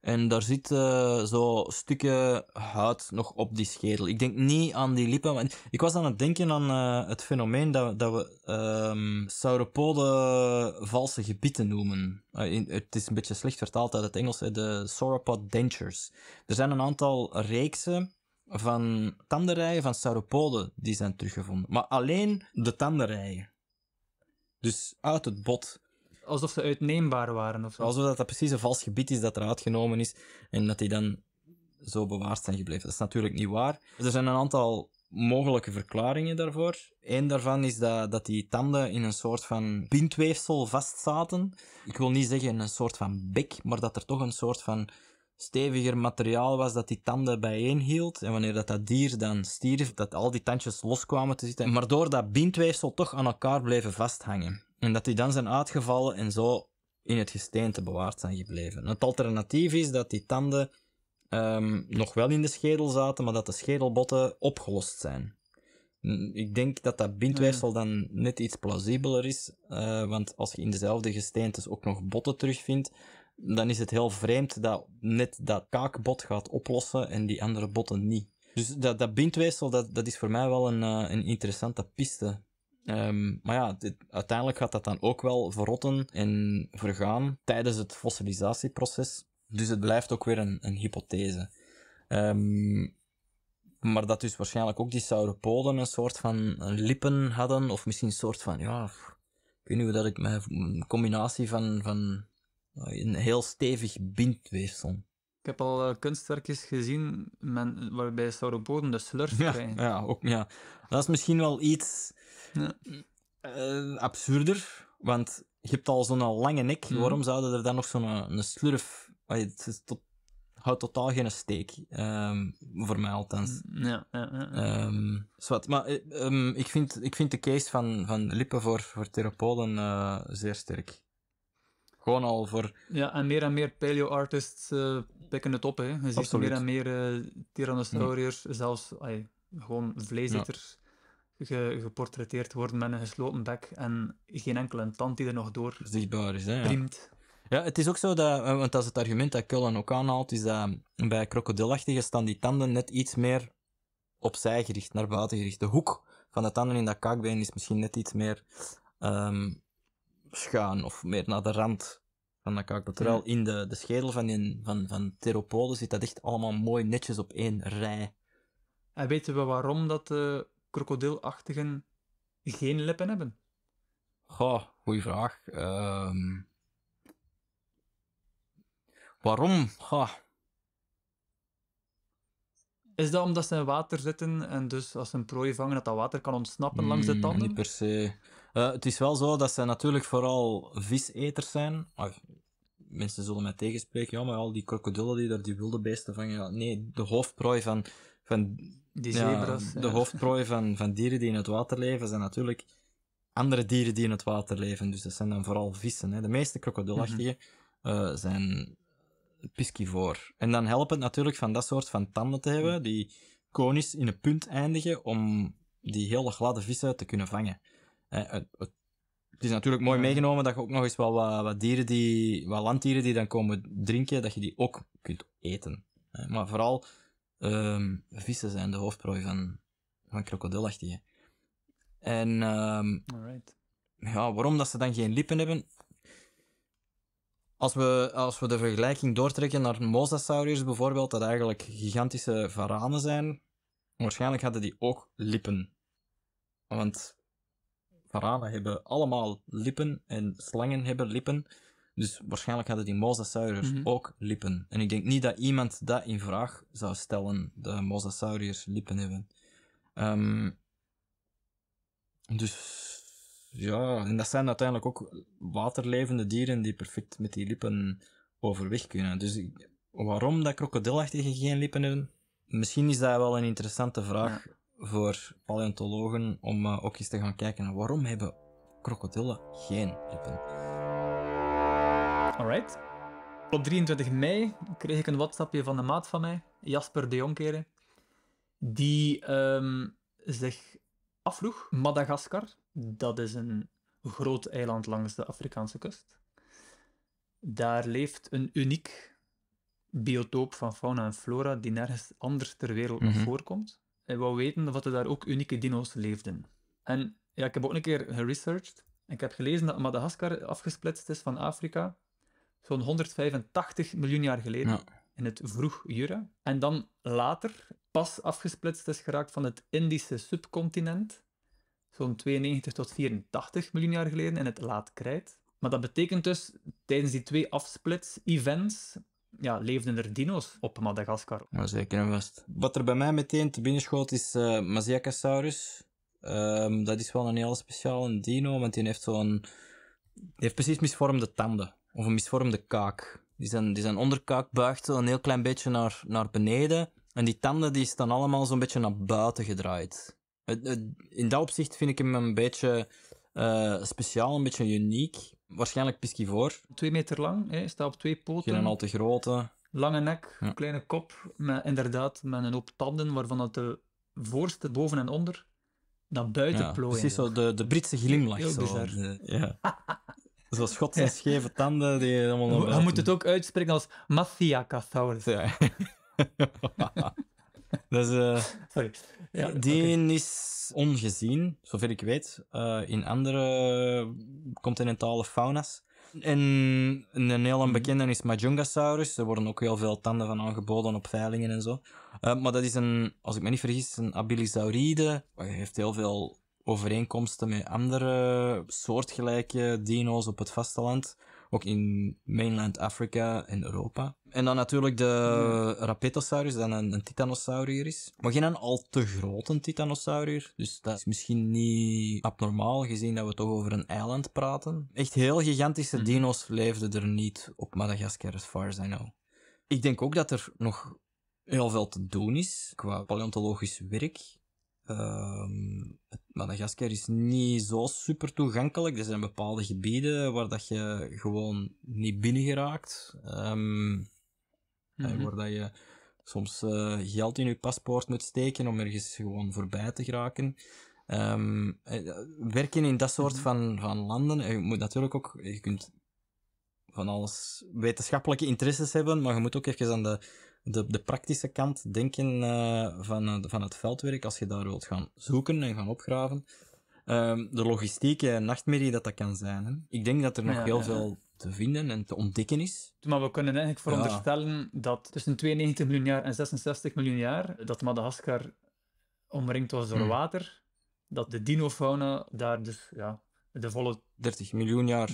En daar zitten eh, zo stukken huid nog op die schedel. Ik denk niet aan die lippen. ik was aan het denken aan eh, het fenomeen dat, dat we um, sauropoden valse gebieden noemen. in, het is een beetje slecht vertaald uit het Engels, de sauropod dentures. Er zijn een aantal reeksen van tandenrijen van sauropoden die zijn teruggevonden. Maar alleen de tandenrijen. Dus uit het bot. Alsof ze uitneembaar waren of zo. Alsof dat, dat precies een vals gebied is dat er uitgenomen is en dat die dan zo bewaard zijn gebleven. Dat is natuurlijk niet waar. Er zijn een aantal mogelijke verklaringen daarvoor. Eén daarvan is dat, dat die tanden in een soort van bindweefsel vastzaten. Ik wil niet zeggen een soort van bek, maar dat er toch een soort van steviger materiaal was dat die tanden bijeenhield. En wanneer dat, dat dier dan stierf, dat al die tandjes loskwamen te zitten. Maar door dat bindweefsel toch aan elkaar bleven vasthangen. En dat die dan zijn uitgevallen en zo in het gesteente bewaard zijn gebleven. Het alternatief is dat die tanden ehm, nog wel in de schedel zaten, maar dat de schedelbotten opgelost zijn. Ik denk dat dat bindweefsel ah, dan net iets plausibeler is, eh, want als je in dezelfde gesteentes ook nog botten terugvindt, dan is het heel vreemd dat net dat kaakbot gaat oplossen en die andere botten niet. Dus dat, dat bindweefsel, dat, dat is voor mij wel een, eh, een interessante piste. Ehm, maar ja, uiteindelijk gaat dat dan ook wel verrotten en vergaan tijdens het fossilisatieproces. Dus het blijft ook weer een, een hypothese. Ehm, maar dat dus waarschijnlijk ook die sauropoden een soort van lippen hadden, of misschien een soort van, ja, ik weet niet hoe dat ik, een combinatie van, van eh, een heel stevig bindweefsel. Ik heb al eh, kunstwerkjes gezien men, waarbij sauropoden de slurf ja, krijgen. Ja, ook, ja, dat is misschien wel iets ja. Eh, absurder, want je hebt al zo'n lange nek. Mhm. Waarom zouden er dan nog zo'n een slurf... het is tot, houdt totaal geen steek, ehm, voor mij althans. Mm, ja, ja, ja. Um, Maar ehm, ik, vind, ik vind de case van, van lippen voor, voor theropoden zeer sterk. Gewoon al voor... Ja, en meer en meer paleo-artists eh, pikken het op. Hè. Je ziet Absoluut. meer en meer uh, zelfs gewoon vleeseters, ge geportretteerd worden met een gesloten bek en geen enkele tand die er nog door zichtbaar is. Hè, Ja. ja. het is ook zo dat, eh, want dat is het argument dat Cullen ook aanhaalt, is dat mm, bij krokodilachtigen staan die tanden net iets meer opzij gericht, naar buiten gericht. De hoek van de tanden in dat kaakbeen is misschien net iets meer ehm, schuin of meer naar de rand van de ik Terwijl ja. in de, de schedel van, in, van, van Theropoden zit dat echt allemaal mooi netjes op één rij. En weten we waarom dat de krokodilachtigen geen lippen hebben? Goh, goeie vraag. Ehm, waarom? Goh. Is dat omdat ze in water zitten en dus als ze een prooi vangen dat dat water kan ontsnappen hmm, langs de tanden? Niet per se. Eh, het is wel zo dat ze natuurlijk vooral viseters zijn. Ach, mensen zullen mij tegenspreken, ja, maar al die krokodillen die daar die wilde beesten vangen. Ja, nee, de hoofdprooi van, van die zebras. Ja, de hoofdprooi van, van dieren die in het water leven zijn natuurlijk andere dieren die in het water leven. Dus dat zijn dan vooral vissen. Hè. De meeste krokodillachtige mm eh, zijn piscivoor. En dan helpt het natuurlijk van dat soort van tanden te hebben, die konisch in een punt eindigen om die hele gladde vissen te kunnen vangen het, is natuurlijk mooi meegenomen dat je ook nog eens wel wat, dieren die, wat landdieren die dan komen drinken, dat je die ook kunt eten. Maar vooral um, vissen zijn de hoofdprooi van, van krokodilachtige. En ehm, ja, waarom dat ze dan geen lippen hebben? Als we, als we de vergelijking doortrekken naar mosasauriërs bijvoorbeeld, dat eigenlijk gigantische varanen zijn, waarschijnlijk hadden die ook lippen. Want Varanen hebben allemaal lippen en slangen hebben lippen. Dus waarschijnlijk hadden die mosasauriërs mhm. ook lippen. En ik denk niet dat iemand dat in vraag zou stellen, dat mosasauriërs lippen hebben. Ehm, dus ja, en dat zijn uiteindelijk ook waterlevende dieren die perfect met die lippen overweg kunnen. Dus waarom dat krokodillachtigen geen lippen hebben? Misschien is dat wel een interessante vraag voor paleontologen om eh, ook eens te gaan kijken waarom hebben krokodillen geen lippen. Alright. Op 23 mei kreeg ik een WhatsAppje van de maat van mij, Jasper de Jonkere, die um, zich afvroeg, Madagaskar, dat is een groot eiland langs de Afrikaanse kust. Daar leeft een uniek biotoop van fauna en flora die nergens anders ter wereld mhm. voorkomt en wou weten of er daar ook unieke dino's leefden. En ja, ik heb ook een keer geresearched ik heb gelezen dat Madagaskar afgesplitst is van Afrika zo'n 185 miljoen jaar geleden. In het vroeg Jura. En dan later pas afgesplitst is geraakt van het Indische subcontinent. Zo'n 92 tot 84 miljoen jaar geleden in het Laat Krijt. Maar dat betekent dus tijdens die twee afsplits-events ja, leefden er dino's op Madagaskar. Ja, zeker en vast. Wat er bij mij meteen te binnen schoot is uh, dat is wel een heel speciale dino, want die heeft zo'n... Die heeft precies misvormde tanden. Of een misvormde kaak. Die zijn, die zijn onderkaak buigt een heel klein beetje naar, naar beneden. En die tanden die staan allemaal zo'n beetje naar buiten gedraaid. In dat opzicht vind ik hem een beetje eh, speciaal, een beetje uniek. Waarschijnlijk piscivoor. Twee meter lang, hè, staat op twee poten. Geen al te grote. Lange nek, kleine kop, met, inderdaad met een hoop tanden waarvan dat de voorste boven en onder naar buiten ja, plooien. Precies zo, de, de Britse glimlach. Zo, ja. schot en scheve tanden. Die helemaal je moet het ook uitspreken als Massiacasaurus. Ja. dat is, eh, Ja, die is ongezien, zover ik weet, eh, in andere continentale fauna's. En een heel mhm. bekende is Majungasaurus. Er worden ook heel veel tanden van aangeboden op veilingen en zo. Eh, maar dat is een, als ik me niet vergis, een abilisauride. Hij heeft heel veel overeenkomsten met andere soortgelijke dino's op het vasteland ook in mainland Afrika en Europa. En dan natuurlijk de Rapetosaurus, dat een, een titanosaurier is. Maar geen een al te grote titanosaurier. Dus dat is misschien niet abnormaal, gezien dat we toch over een eiland praten. Echt heel gigantische mhm. dino's leefden er niet op Madagaskar, as far as I know. Ik denk ook dat er nog heel veel te doen is qua paleontologisch werk. Ehm, het Madagaskar is niet zo super toegankelijk. Er zijn bepaalde gebieden waar dat je gewoon niet binnen geraakt. Ehm, eh, mhm. Waar dat je soms eh, geld in je paspoort moet steken om ergens gewoon voorbij te geraken. Ehm, eh, werken in dat soort mhm. van, van landen. je moet natuurlijk ook, je kunt van alles wetenschappelijke interesses hebben, maar je moet ook even aan de de, de praktische kant denken eh, van, eh, van het veldwerk, als je daar wilt gaan zoeken en gaan opgraven. Um, de logistieke nachtmerrie dat dat kan zijn. Hè? Ik denk dat er nog heel veel te vinden en te ontdekken is. Maar we kunnen eigenlijk veronderstellen dat tussen 92 miljoen jaar en 66 miljoen jaar dat Madagaskar omringd was door hmm. water, dat de dinofauna daar dus ja, de volle 30 miljoen jaar,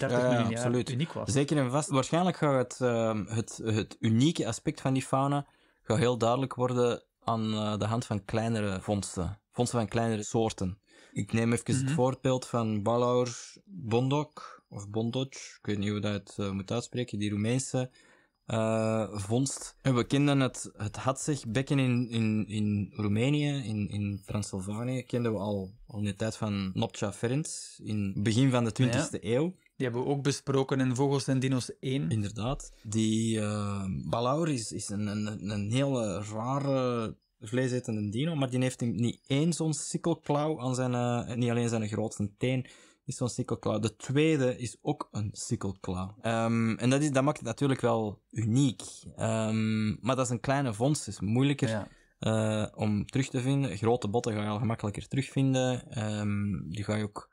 absoluut. uniek was. Zeker en vast. Waarschijnlijk gaat het, ehm, het, het unieke aspect van die fauna gaat heel duidelijk worden aan eh, de hand van kleinere vondsten. Vondsten van kleinere soorten. Ik neem even het mhm. voorbeeld van Balaur Bondok, of Bondoc, ik weet niet hoe dat eh, moet uitspreken, die Roemeense eh, vondst. En we kenden het, het Hatzig-bekken in, in, in Roemenië, in, in Transylvanië, kenden we al, al in de tijd van Nopcha Ferenc, in het begin van de 20e eeuw. Die hebben we ook besproken in Vogels en Dino's 1. Inderdaad. Die uh, Balaur is, is een, een, een hele eh, rare vleesetende dino, maar die heeft niet één zo'n sikkelklauw aan zijn, niet alleen zijn grootste teen, is zo'n sikkelklauw. De tweede is ook een sikkelklauw. Um, ehm, en dat, is, dat maakt het natuurlijk wel uniek. Ehm, maar dat is een kleine vondst, dus moeilijker eh, om terug te vinden. Grote botten ga je al gemakkelijker terugvinden. Ehm, die ga je ook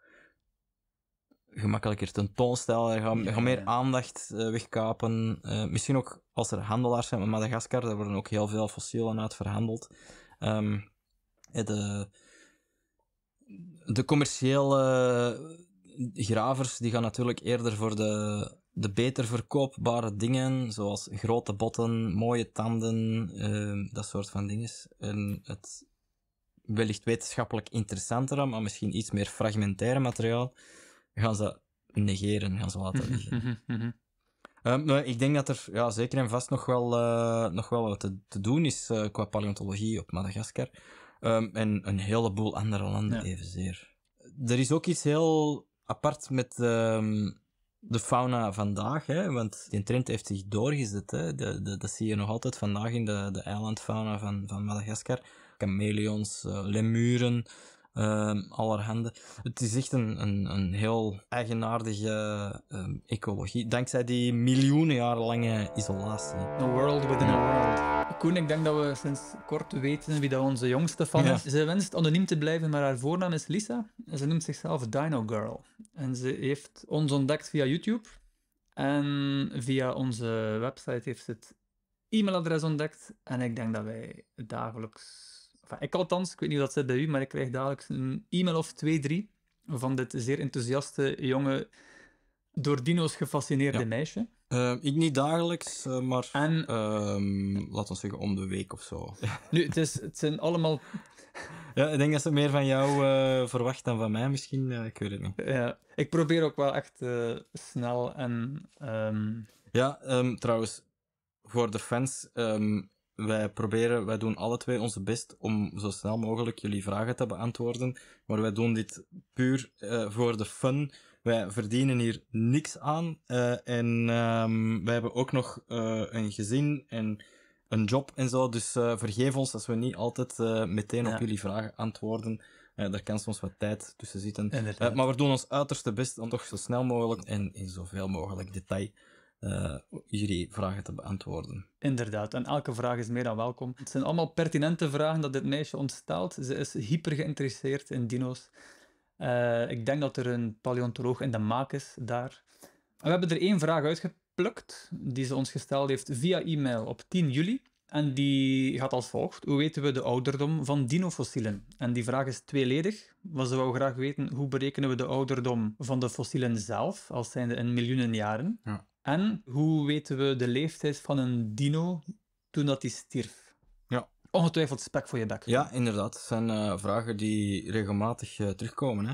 gemakkelijker tentoonstellen. Je stellen. er gaan meer aandacht uh, wegkapen. Eh, misschien ook als er handelaars zijn met Madagaskar, daar worden ook heel veel fossielen uit verhandeld. de, de commerciële gravers die gaan natuurlijk eerder voor de, de beter verkoopbare dingen, zoals grote botten, mooie tanden, ehm, dat soort van dingen. En het wellicht wetenschappelijk interessantere, maar misschien iets meer fragmentaire materiaal, gaan ze negeren, gaan ze laten liggen. Ehm, nou, ik denk dat er ja, zeker en vast nog wel, eh, nog wel wat te, te doen is eh, qua paleontologie op Madagaskar. Ehm, en een heleboel andere landen ja. evenzeer. Er is ook iets heel apart met ehm, de fauna vandaag, hè, want die trend heeft zich doorgezet. Hè. De, dat zie je nog altijd vandaag in de, de eilandfauna van, van Madagaskar. Chameleons, eh, lemuren, um, allerhande. Het is echt een, een, een heel eigenaardige ehm, ecologie, dankzij die miljoenen jaren lange isolatie. A world within a world. Koen, ik denk dat we sinds kort weten wie dat onze jongste fan is. Ze wenst anoniem te blijven, maar haar voornaam is Lisa. ze noemt zichzelf Dino Girl. En ze heeft ons ontdekt via YouTube. En via onze website heeft ze het e-mailadres ontdekt. En ik denk dat wij dagelijks ik althans, ik weet niet wat dat zit bij u, maar ik krijg dagelijks een e-mail of twee, drie van dit zeer enthousiaste, jonge, door dino's gefascineerde meisje. Ehm, ik niet dagelijks, eh, maar en, ehm, laten we zeggen om de week of zo. nu, het, is, het zijn allemaal... ja, ik denk dat ze meer van jou eh, verwacht dan van mij misschien, ik weet het niet. Ja, ik probeer ook wel echt eh, snel en... Ehm, ja, trouwens, voor de fans, wij proberen, wij doen alle twee onze best om zo snel mogelijk jullie vragen te beantwoorden. Maar wij doen dit puur eh, voor de fun. Wij verdienen hier niks aan. Eh, en um, wij hebben ook nog eh, een gezin en een job en zo. Dus vergeef ons als we niet altijd meteen op jullie vragen antwoorden. daar kan soms wat tijd tussen zitten. maar we doen ons uiterste best om toch zo snel mogelijk en in zoveel mogelijk detail eh, jullie vragen te beantwoorden. Inderdaad, en elke vraag is meer dan welkom. Het zijn allemaal pertinente vragen dat dit meisje ontstelt. Ze is hyper geïnteresseerd in dino's. Eh, ik denk dat er een paleontoloog in de maak is daar. we hebben er één vraag uitgeplukt, die ze ons gesteld heeft via e-mail op 10 juli. En die gaat als volgt. Hoe weten we de ouderdom van dinofossielen? En die vraag is tweeledig. want ze wou graag weten, hoe berekenen we de ouderdom van de fossielen zelf, als zijnde in miljoenen jaren? Ja. En hoe weten we de leeftijd van een dino toen dat die stierf? Ja. Ongetwijfeld spek voor je bek. Ja, inderdaad. Dat zijn eh, vragen die regelmatig eh, terugkomen. Hè?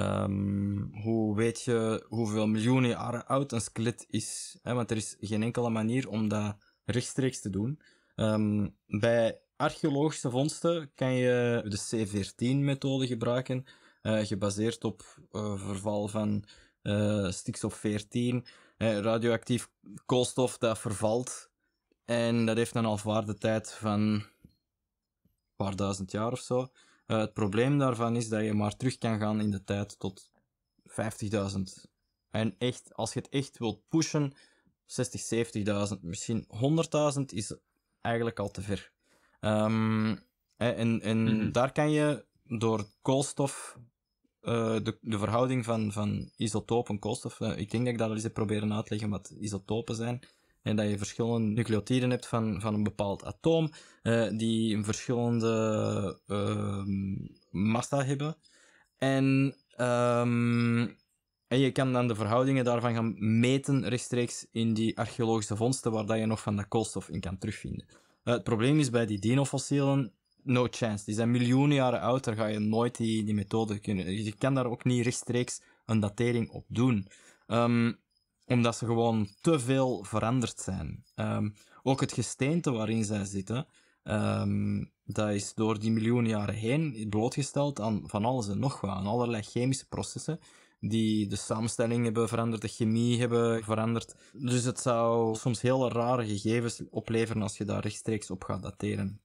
Ehm, hoe weet je hoeveel miljoenen jaren oud een skelet is? Hè? Want er is geen enkele manier om dat rechtstreeks te doen. Ehm, bij archeologische vondsten kan je de C14-methode gebruiken, eh, gebaseerd op verval van uh, stikstof 14 radioactief koolstof dat vervalt. En dat heeft een halfwaardetijd van een paar duizend jaar of zo. Eh, het probleem daarvan is dat je maar terug kan gaan in de tijd tot 50.000. En echt, als je het echt wilt pushen, 60, 70.000, misschien 100.000 is eigenlijk al te ver. Ehm, en en mhm. daar kan je door koolstof eh, de, de verhouding van, van en koolstof. Eh, ik denk dat ik dat al eens heb proberen leggen, wat isotopen zijn. En eh, dat je verschillende nucleotiden hebt van, van een bepaald atoom, die een verschillende ehm, massa hebben. En, ehm, en je kan dan de verhoudingen daarvan gaan meten rechtstreeks in die archeologische vondsten waar dat je nog van dat koolstof in kan terugvinden. het probleem is bij die dinofossielen, no chance. Die zijn miljoenen jaren oud, daar ga je nooit die, die methode kunnen. Dus je kan daar ook niet rechtstreeks een datering op doen. Ehm, omdat ze gewoon te veel veranderd zijn. Ehm, ook het gesteente waarin zij zitten, ehm, dat is door die miljoenen jaren heen blootgesteld aan van alles en nog wat. Aan allerlei chemische processen die de samenstelling hebben veranderd, de chemie hebben veranderd. Dus het zou soms hele rare gegevens opleveren als je daar rechtstreeks op gaat dateren.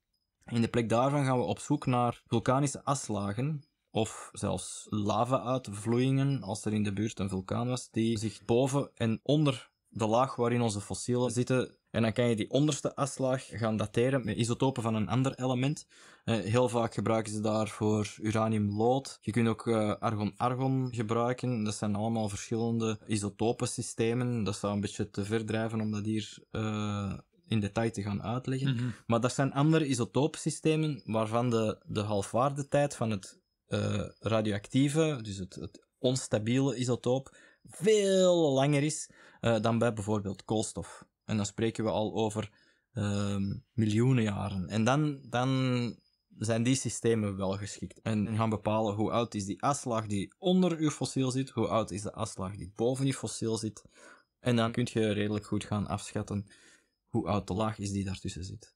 In de plek daarvan gaan we op zoek naar vulkanische aslagen of zelfs lava-uitvloeien, als er in de buurt een vulkaan was, die zich boven en onder de laag waarin onze fossielen zitten. En dan kan je die onderste aslaag gaan dateren met isotopen van een ander element. Eh, heel vaak gebruiken ze daarvoor uraniumlood. Je kunt ook argon-argon eh, gebruiken. Dat zijn allemaal verschillende isotopensystemen. Dat zou een beetje te ver drijven om dat hier uh, in detail te gaan uitleggen. Mhm. Maar dat zijn andere isotoopsystemen waarvan de, de halfwaardetijd van het eh, radioactieve, dus het, het, onstabiele isotoop, veel langer is eh, dan bij bijvoorbeeld koolstof. En dan spreken we al over ehm, miljoenen jaren. En dan, dan zijn die systemen wel geschikt. En gaan bepalen hoe oud is die aslaag die onder uw fossiel zit, hoe oud is de aslaag die boven je fossiel zit. En dan kun je redelijk goed gaan afschatten hoe oud de laag is die daartussen zit.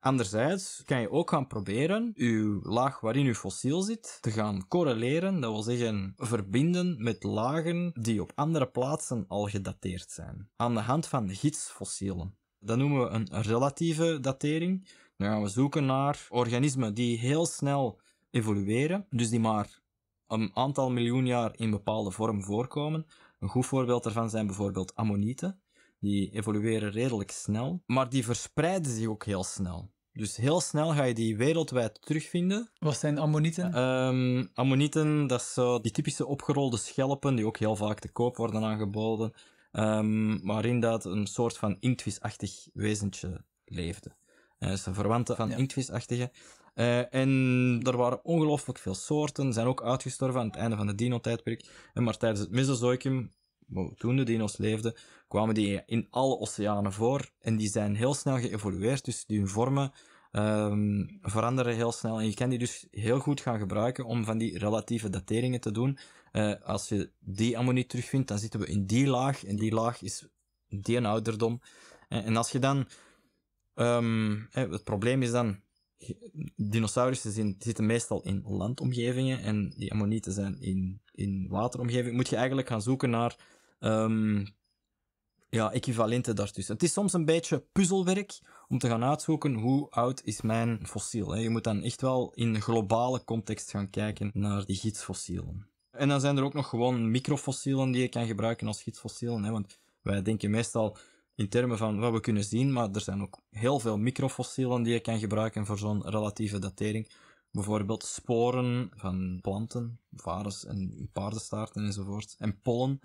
Anderzijds kan je ook gaan proberen je laag waarin je fossiel zit te gaan correleren, dat wil zeggen verbinden met lagen die op andere plaatsen al gedateerd zijn, aan de hand van gidsfossielen. Dat noemen we een relatieve datering. Dan gaan we zoeken naar organismen die heel snel evolueren, dus die maar een aantal miljoen jaar in bepaalde vorm voorkomen. Een goed voorbeeld daarvan zijn bijvoorbeeld ammonieten die evolueren redelijk snel, maar die verspreiden zich ook heel snel. Dus heel snel ga je die wereldwijd terugvinden. Wat zijn ammonieten? Um, ammonieten, dat zijn die typische opgerolde schelpen, die ook heel vaak te koop worden aangeboden. Um, waarin dat een soort van inktvisachtig wezentje leefde. Eh, ze dus een van ja. inktvisachtige. Eh, en er waren ongelooflijk veel soorten, zijn ook uitgestorven aan het einde van de dino-tijdperk. Eh, maar tijdens het Mesozoicum toen de dino's leefden, kwamen die in alle oceanen voor. En die zijn heel snel geëvolueerd, dus die vormen ehm, veranderen heel snel. En je kan die dus heel goed gaan gebruiken om van die relatieve dateringen te doen. Eh, als je die ammoniet terugvindt, dan zitten we in die laag. En die laag is die een ouderdom. Eh, en, als je dan... Ehm, het probleem is dan, dinosaurussen zitten meestal in landomgevingen en die ammonieten zijn in, in wateromgevingen. Moet je eigenlijk gaan zoeken naar Um, ja, equivalenten daartussen. Het is soms een beetje puzzelwerk om te gaan uitzoeken hoe oud is mijn fossiel. Je moet dan echt wel in globale context gaan kijken naar die gidsfossielen. En dan zijn er ook nog gewoon microfossielen die je kan gebruiken als gidsfossielen. Hè, want wij denken meestal in termen van wat we kunnen zien, maar er zijn ook heel veel microfossielen die je kan gebruiken voor zo'n relatieve datering. Bijvoorbeeld sporen van planten, varens en paardenstaarten enzovoort, en pollen.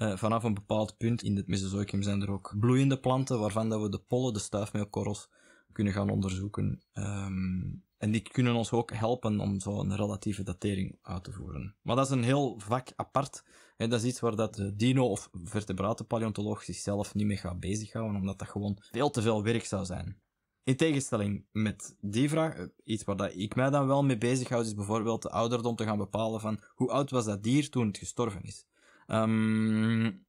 Eh, vanaf een bepaald punt in het Mesozoïcum zijn er ook bloeiende planten waarvan dat we de pollen, de stuifmeelkorrels, kunnen gaan onderzoeken. Ehm, en die kunnen ons ook helpen om zo'n relatieve datering uit te voeren. Maar dat is een heel vak apart. Hè. Dat is iets waar dat de dino- of vertebratenpaleontoloog zichzelf niet mee gaat bezighouden, omdat dat gewoon veel te veel werk zou zijn. In tegenstelling met die vraag, eh, iets waar dat ik mij dan wel mee bezighoud, is bijvoorbeeld de ouderdom te gaan bepalen van hoe oud was dat dier toen het gestorven is. Um,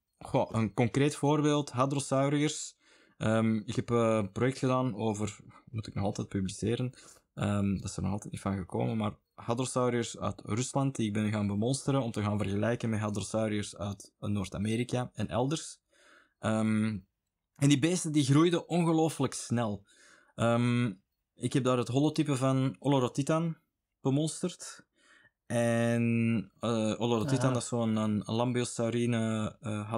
een concreet voorbeeld, hadrosauriers. Ehm, ik heb eh, een project gedaan over, moet ik nog altijd publiceren, um, dat is er nog altijd niet van gekomen, maar hadrosauriers uit Rusland die ik ben gaan bemonsteren om te gaan vergelijken met hadrosauriers uit eh, Noord-Amerika en elders. en die beesten die groeiden ongelooflijk snel. ik heb daar het holotype van Olorotitan bemonsterd. En uh, eh, Olorotita, dat is zo'n een, lambiosaurine uh,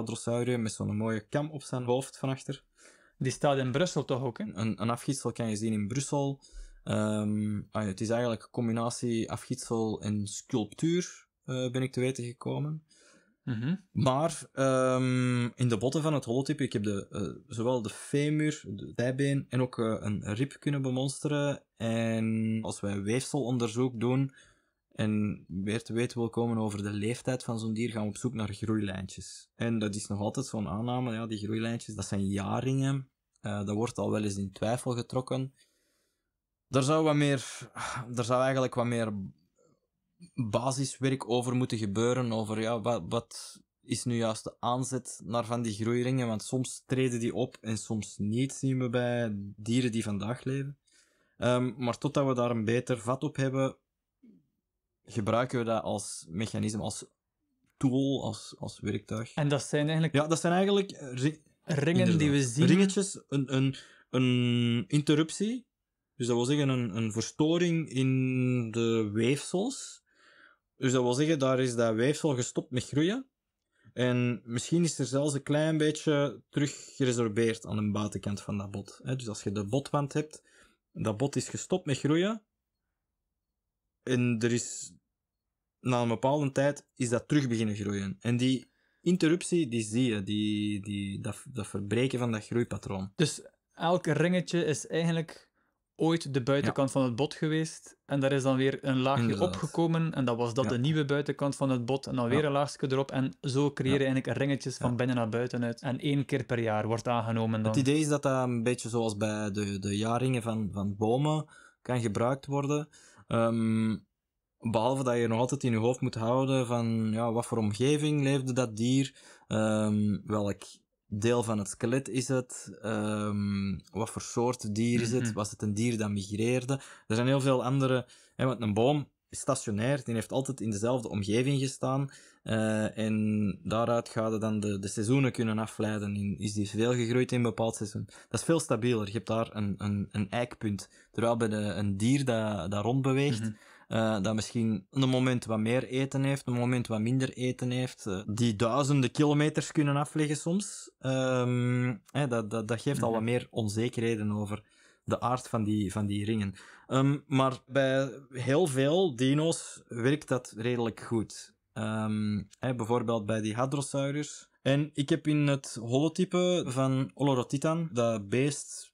eh, met zo'n mooie kam op zijn hoofd van achter. Die staat in Brussel toch ook, Een, een afgietsel kan je zien in Brussel. Ehm, ah, het is eigenlijk een combinatie afgietsel en sculptuur, eh, ben ik te weten gekomen. Mhm. Maar ehm, in de botten van het holotype, ik heb de, zowel de femur, de dijbeen en ook een rib kunnen bemonsteren. En als wij weefselonderzoek doen, en weer te weten wil komen over de leeftijd van zo'n dier, gaan we op zoek naar groeilijntjes. En dat is nog altijd zo'n aanname, ja, die groeilijntjes, dat zijn jaringen. Eh, dat wordt al wel eens in twijfel getrokken. Daar zou, wat meer, daar zou eigenlijk wat meer basiswerk over moeten gebeuren, over ja, wat, wat is nu juist de aanzet naar van die groeiringen, want soms treden die op en soms niet, zien we bij dieren die vandaag leven. Um, maar totdat we daar een beter vat op hebben, gebruiken we dat als mechanisme, als tool, als, als werktuig. En dat zijn eigenlijk... Ja, dat zijn eigenlijk... Eh, ringen die we zien. Ringetjes, een, een, een interruptie. Dus dat wil zeggen een, een verstoring in de weefsels. Dus dat wil zeggen, daar is dat weefsel gestopt met groeien. En misschien is er zelfs een klein beetje teruggeresorbeerd aan de buitenkant van dat bot. Dus als je de botwand hebt, dat bot is gestopt met groeien, en er is, na een bepaalde tijd, is dat terug beginnen groeien. En die interruptie, die zie je, die, die, dat, dat verbreken van dat groeipatroon. Dus elk ringetje is eigenlijk ooit de buitenkant van het bot geweest. En daar is dan weer een laagje opgekomen. En dat was dat de nieuwe buitenkant van het bot. En dan weer een laagje erop. En zo creëren eigenlijk ringetjes van binnen naar buiten uit. En één keer per jaar wordt aangenomen dan. Het idee is dat dat een beetje zoals bij de, de jaarringen van, van bomen kan gebruikt worden. Ehm, behalve dat je nog altijd in je hoofd moet houden van ja, wat voor omgeving leefde dat dier, ehm, welk deel van het skelet is het, ehm, wat voor soort dier is het, mhm. was het een dier dat migreerde. Er zijn heel veel andere, hè, want een boom is stationair, die heeft altijd in dezelfde omgeving gestaan. Eh, en daaruit gaat je dan de, de seizoenen kunnen afleiden. In, is die veel gegroeid in een bepaald seizoen? Dat is veel stabieler. Je hebt daar een, een, een eikpunt. Terwijl bij een dier dat, dat rondbeweegt, mhm. eh, dat misschien een moment wat meer eten heeft, een moment wat minder eten heeft, eh, die duizenden kilometers kunnen afleggen soms, ehm, dat, dat, dat geeft al mhm. wat meer onzekerheden over de aard van die, van die ringen. Ehm, maar bij heel veel dino's werkt dat redelijk goed. Ehm, bijvoorbeeld bij die hadrosaurus. En ik heb in het holotype van Olorotitan, dat beest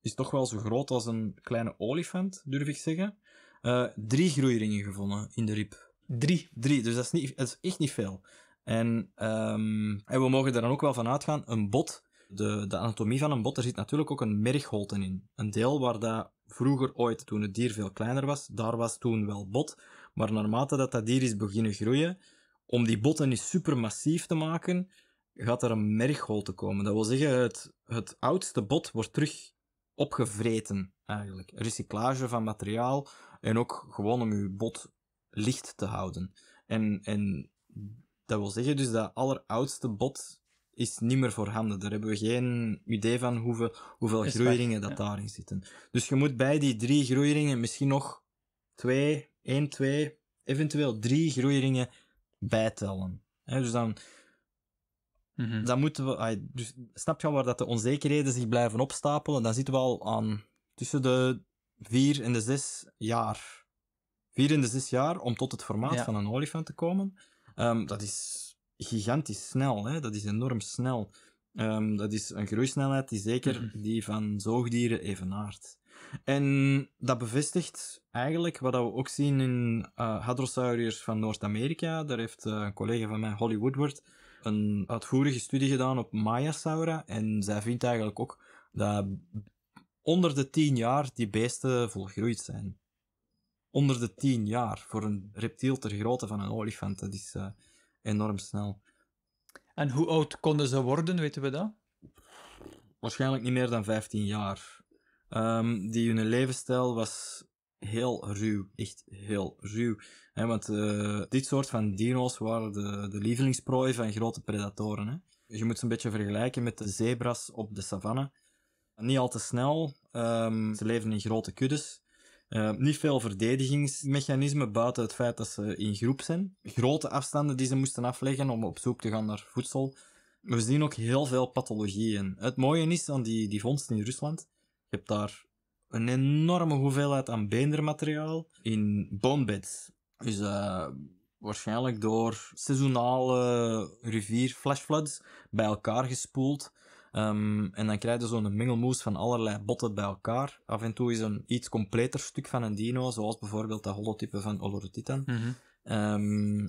is toch wel zo groot als een kleine olifant, durf ik zeggen, eh, drie groeiringen gevonden in de rib. Drie? Drie, dus dat is, niet, is echt niet veel. En, ehm, en we mogen daar dan ook wel van uitgaan, een bot, de, de anatomie van een bot, er zit natuurlijk ook een mergholte in. Een deel waar dat vroeger ooit, toen het dier veel kleiner was, daar was toen wel bot. Maar naarmate dat, dat dier is beginnen groeien, om die botten niet massief te maken, gaat er een mergholte komen. Dat wil zeggen, het, het oudste bot wordt terug opgevreten, eigenlijk. Recyclage van materiaal en ook gewoon om je bot licht te houden. En, en dat wil zeggen dus dat alleroudste bot is niet meer voorhanden. Daar hebben we geen idee van hoeveel, hoeveel groeieringen dat daarin zitten. Dus je moet bij die drie groeieringen misschien nog twee, 1, 2, eventueel 3 groeieringen bijtellen. He, dus dan, mm -hmm. dan moeten we. Dus snap je al waar dat de onzekerheden zich blijven opstapelen? Dan zitten we al aan tussen de 4 en de 6 jaar. 4 en de 6 jaar om tot het formaat ja. van een olifant te komen. Um, dat is gigantisch snel, hè? dat is enorm snel. Um, dat is een groeisnelheid die zeker mhm. die van zoogdieren evenaart. En dat bevestigt eigenlijk wat we ook zien in uh, hadrosauriërs van Noord-Amerika. Daar heeft eh, een collega van mij, Holly Woodward, een uitvoerige studie gedaan op Mayasaura. En zij vindt eigenlijk ook dat onder de 10 jaar die beesten volgroeid zijn. Onder de 10 jaar voor een reptiel ter grootte van een olifant. Dat is eh, enorm snel. En hoe oud konden ze worden, weten we dat? Waarschijnlijk niet meer dan 15 jaar. Ehm, die hun levensstijl was heel ruw. Echt heel ruw. want eh, dit soort van dino's waren de, de lievelingsprooi van grote predatoren. Dus je moet ze een beetje vergelijken met de zebras op de savanne. Niet al te snel. Ehm, ze leven in grote kuddes. Ehm, niet veel verdedigingsmechanismen buiten het feit dat ze in groep zijn. Grote afstanden die ze moesten afleggen om op zoek te gaan naar voedsel. We zien ook heel veel pathologieën. Het mooie is aan die, die vondst in Rusland, je hebt daar een enorme hoeveelheid aan beendermateriaal in bonebeds. Dus waarschijnlijk door seizoenale rivier floods bij elkaar gespoeld. Ehm, en dan krijg je zo'n mengelmoes van allerlei botten bij elkaar. Af en toe is een iets completer stuk van een dino, zoals bijvoorbeeld dat holotype van Olorotitan. Mhm. Ehm,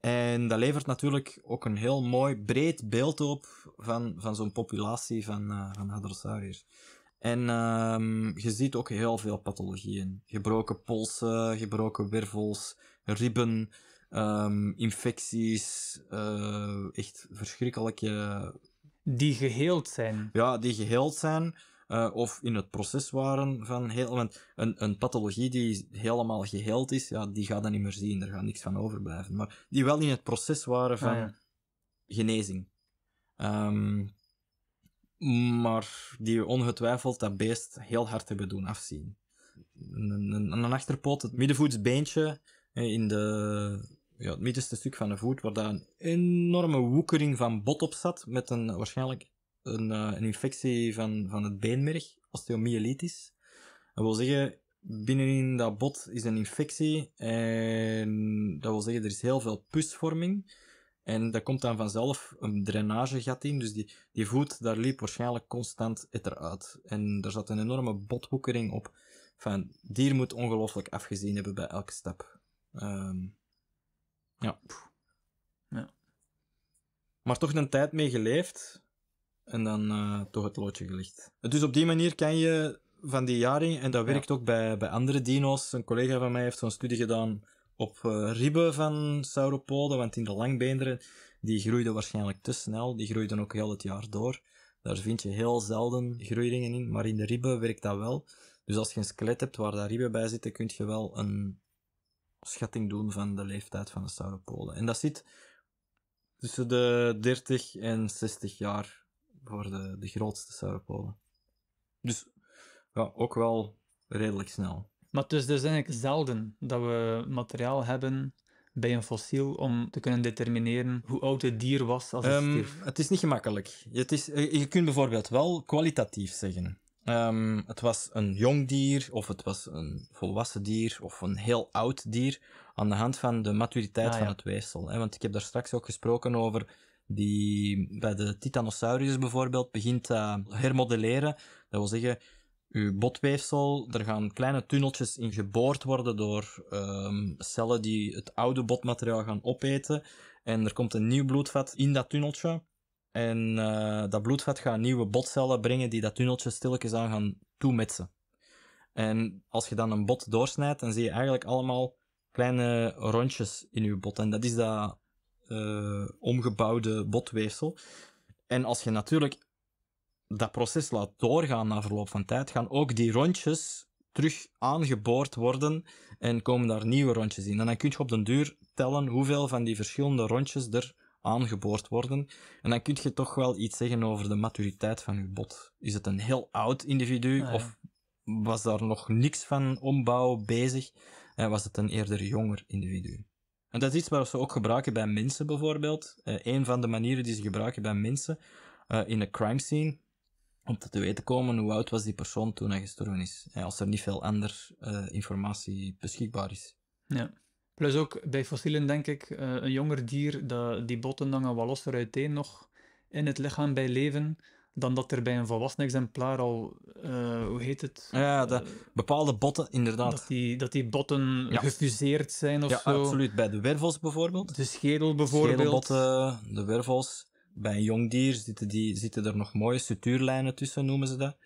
en dat levert natuurlijk ook een heel mooi breed beeld op van, van zo'n populatie van, uh, van hadrosauriërs. En ehm, je ziet ook heel veel pathologieën. Gebroken polsen, gebroken wervels, ribben, ehm, infecties, eh, echt verschrikkelijke... Die geheeld zijn. Ja, die geheeld zijn. Eh, of in het proces waren van heel... een, een pathologie die helemaal geheeld is, ja, die gaat dan niet meer zien. Er gaat niks van overblijven. Maar die wel in het proces waren ah, van ja. genezing. Um, maar die ongetwijfeld dat beest heel hard hebben doen afzien. Een, een, een achterpoot, het middenvoetsbeentje in de, ja, het middenste stuk van de voet, waar daar een enorme woekering van bot op zat, met een, waarschijnlijk een, eh, een infectie van, van het beenmerg, osteomyelitis. Dat wil zeggen, binnenin dat bot is een infectie en dat wil zeggen, er is heel veel pusvorming. En daar komt dan vanzelf een drainagegat in. Dus die, die voet, daar liep waarschijnlijk constant het eruit. En er zat een enorme bothoekering op. Van, dier moet ongelooflijk afgezien hebben bij elke stap. Ehm, ja. ja. Maar toch een tijd mee geleefd. En dan eh, toch het loodje gelicht. Dus op die manier kan je van die jaring, en dat werkt ook bij, bij andere dino's. Een collega van mij heeft zo'n studie gedaan op eh, ribben van sauropoden, want in de langbeenderen, die groeiden waarschijnlijk te snel, die groeiden ook heel het jaar door. Daar vind je heel zelden groeiringen in, maar in de ribben werkt dat wel. Dus als je een skelet hebt waar daar ribben bij zitten, kun je wel een schatting doen van de leeftijd van de sauropoden. En dat zit tussen de 30 en 60 jaar voor de, de grootste sauropoden. Dus ja, ook wel redelijk snel. Maar het is dus eigenlijk zelden dat we materiaal hebben bij een fossiel om te kunnen determineren hoe oud het dier was als het ehm, stierf? Het is niet gemakkelijk. Het is, eh, je kunt bijvoorbeeld wel kwalitatief zeggen. Ehm, het was een jong dier, of het was een volwassen dier, of een heel oud dier, aan de hand van de maturiteit ah, van het weefsel. Hè? Want ik heb daar straks ook gesproken over die, bij de Titanosaurus bijvoorbeeld, begint te eh, hermodelleren. Dat wil zeggen, uw botweefsel. Er gaan kleine tunneltjes in geboord worden door ehm, cellen die het oude botmateriaal gaan opeten. En er komt een nieuw bloedvat in dat tunneltje. En eh, dat bloedvat gaat nieuwe botcellen brengen die dat tunneltje stilletjes aan gaan toemetsen. En als je dan een bot doorsnijdt, dan zie je eigenlijk allemaal kleine rondjes in je bot. En dat is dat eh, omgebouwde botweefsel. En als je natuurlijk dat proces laat doorgaan na verloop van tijd, gaan ook die rondjes terug aangeboord worden en komen daar nieuwe rondjes in. En dan kun je op den duur tellen hoeveel van die verschillende rondjes er aangeboord worden. En dan kun je toch wel iets zeggen over de maturiteit van je bot. Is het een heel oud individu ah, of was daar nog niks van ombouw bezig en eh, was het een eerder jonger individu? En dat is iets wat ze ook gebruiken bij mensen bijvoorbeeld. Eh, een van de manieren die ze gebruiken bij mensen eh, in een crime scene om te weten komen hoe oud was die persoon toen hij gestorven is. Eh, als er niet veel ander eh, informatie beschikbaar is. Ja. Plus ook bij fossielen denk ik, eh, een jonger dier, dat, die botten hangen wel losser uiteen nog in het lichaam bij leven, dan dat er bij een volwassen exemplaar al, hoe heet het? Ja, dat bepaalde botten inderdaad. Dat die, dat die botten gefuseerd zijn of ja, zo. Ja, absoluut. Bij de wervels bijvoorbeeld. De schedel bijvoorbeeld. Schedelbotten, de wervels bij een jong dier zitten, die, zitten er nog mooie structuurlijnen tussen, noemen ze dat.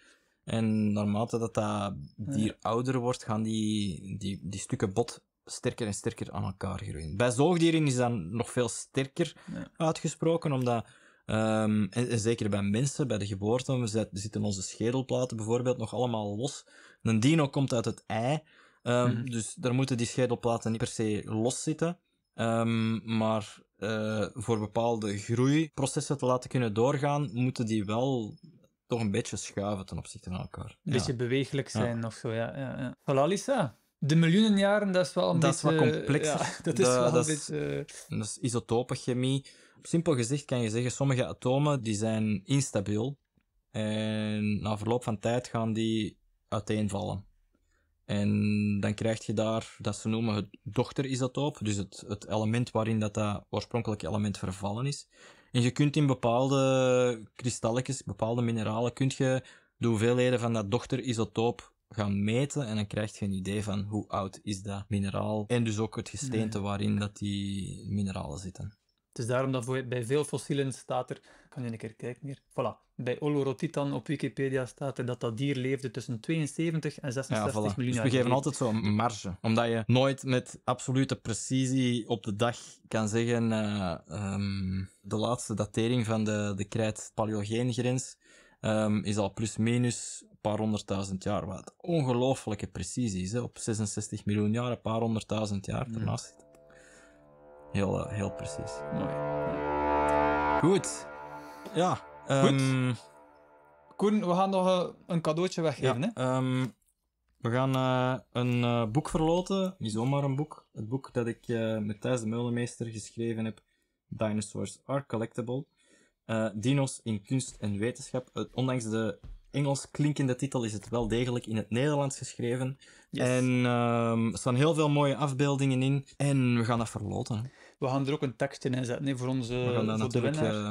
En naarmate dat, dat ah, dier ouder wordt, gaan die, die, die stukken bot sterker en sterker aan elkaar groeien. Bij zoogdieren is dat nog veel sterker uitgesproken, omdat, ehm, en, zeker bij mensen, bij de geboorte, we zitten onze schedelplaten bijvoorbeeld nog allemaal los. Een dino komt uit het ei, ehm, mhm. dus daar moeten die schedelplaten niet per se los zitten. Ehm, maar eh, voor bepaalde groeiprocessen te laten kunnen doorgaan, moeten die wel toch een beetje schuiven ten opzichte van elkaar. Een beetje bewegelijk zijn ja. of zo, ja. ja, ja. Voilà, Lisa. De miljoenen jaren, dat is wel een dat beetje... Dat is wat complexer. dat is wat wel een beetje... Eh, dat is isotopenchemie. Simpel gezegd kan je zeggen, sommige atomen die zijn instabiel. En na verloop van tijd gaan die uiteenvallen. En dan krijg je daar, dat ze noemen het dochterisotoop, dus het, het element waarin dat, dat oorspronkelijke element vervallen is. En je kunt in bepaalde kristalletjes, bepaalde mineralen, kunt je de hoeveelheden van dat dochterisotoop gaan meten en dan krijg je een idee van hoe oud is dat mineraal en dus ook het gesteente waarin dat die mineralen zitten. Het is daarom dat bij veel fossielen staat er, kan je een keer kijken hier, voilà, bij Olorotitan op Wikipedia staat er dat dat dier leefde tussen 72 en 66 miljoen dus jaar. Dus we geven altijd zo'n marge, omdat je nooit met absolute precisie op de dag kan zeggen, eh, ehm, de laatste datering van de, de krijt-paleogeengrens um, ehm, is al plus minus een paar honderdduizend jaar, wat ongelooflijke precisie is, hè? op 66 miljoen jaar, een paar honderdduizend jaar ernaast. Mm. Heel, eh, heel precies. Mooi. Goed. Ja. Goed. Ehm, Koen, we gaan nog eh, een cadeautje weggeven. hè? Ehm, we gaan eh, een boek verloten. Niet zomaar een boek. Het boek dat ik met Thijs de Meulenmeester geschreven heb. Dinosaurs are collectible. Dino's in kunst en wetenschap. ondanks de Engels klinkende titel is het wel degelijk in het Nederlands geschreven. En ehm, er staan heel veel mooie afbeeldingen in. En we gaan dat verloten. We gaan er ook een tekst in zetten voor, onze, we gaan dat voor de winnaar. Eh,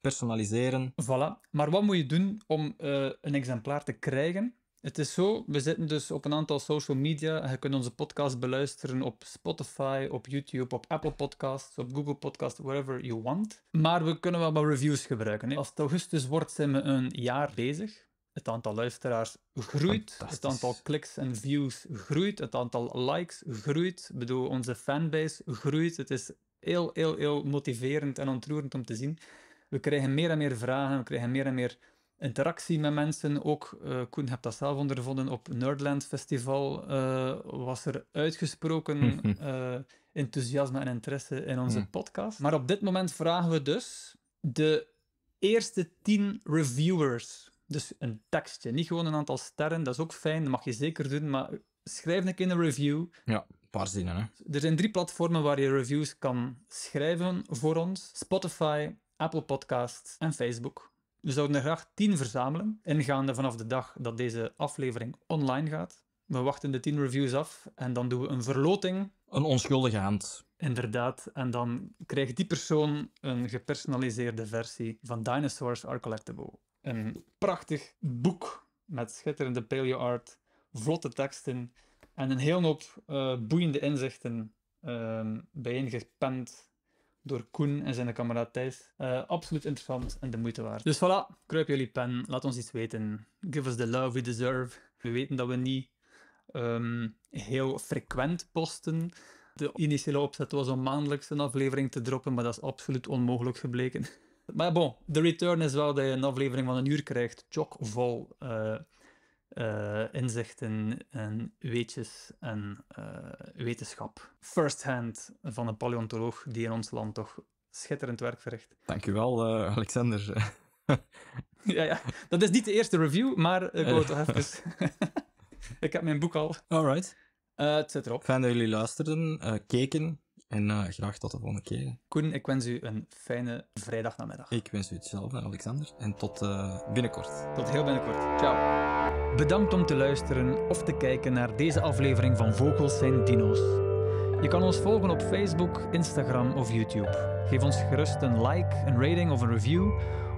personaliseren. Voilà. Maar wat moet je doen om eh, een exemplaar te krijgen? Het is zo, we zitten dus op een aantal social media. Je kunt onze podcast beluisteren op Spotify, op YouTube, op Apple Podcasts, op Google Podcasts, wherever you want. Maar we kunnen wel wat reviews gebruiken. Als het augustus wordt, zijn we een jaar bezig het aantal luisteraars groeit, het aantal kliks en views groeit, het aantal likes groeit, Ik bedoel, onze fanbase groeit. Het is heel, heel, heel motiverend en ontroerend om te zien. We krijgen meer en meer vragen, we krijgen meer en meer interactie met mensen. Ook, uh, Koen, heb dat zelf ondervonden, op Nerdland Festival eh, was er uitgesproken mhm. eh, enthousiasme en interesse in onze mhm. podcast. Maar op dit moment vragen we dus de eerste tien reviewers dus een tekstje, niet gewoon een aantal sterren, dat is ook fijn, dat mag je zeker doen, maar schrijf een keer een review. Ja, een paar zinnen. Hè? Er zijn drie platformen waar je reviews kan schrijven voor ons: Spotify, Apple Podcasts en Facebook. We zouden er graag tien verzamelen, ingaande vanaf de dag dat deze aflevering online gaat. We wachten de tien reviews af en dan doen we een verloting. Een onschuldige hand. Inderdaad, en dan krijgt die persoon een gepersonaliseerde versie van Dinosaurs Are Collectible. Een mhm. prachtig boek met schitterende paleo art, vlotte teksten en een heel hoop eh, boeiende inzichten bijeen ehm, bijeengepend door Koen en zijn kameraad Thijs. Eh, absoluut interessant en de moeite waard. Dus voilà, kruip jullie pen, laat ons iets weten. Give us the love we deserve. We weten dat we niet ehm, heel frequent posten. De initiële opzet was om maandelijks een aflevering te droppen, maar dat is absoluut onmogelijk gebleken. Maar bon, the return is wel dat je een aflevering van een uur krijgt. Chockvol vol eh, eh, inzichten en weetjes en eh, wetenschap. First hand van een paleontoloog die in ons land toch schitterend werk verricht. Dankjewel, Alexander. ja, ja, dat is niet de eerste review, maar ik wou toch even... ik heb mijn boek al. Alright. Uh, het zit erop. Fijn dat jullie luisterden, uh, keken en eh, graag tot de volgende keer. Koen, ik wens u een fijne vrijdagnamiddag. Ik wens u hetzelfde, Alexander. En tot eh, binnenkort. Tot heel binnenkort. Ciao. Bedankt om te luisteren of te kijken naar deze aflevering van Vogels zijn Dino's. Je kan ons volgen op Facebook, Instagram of YouTube. Geef ons gerust een like, een rating of een review.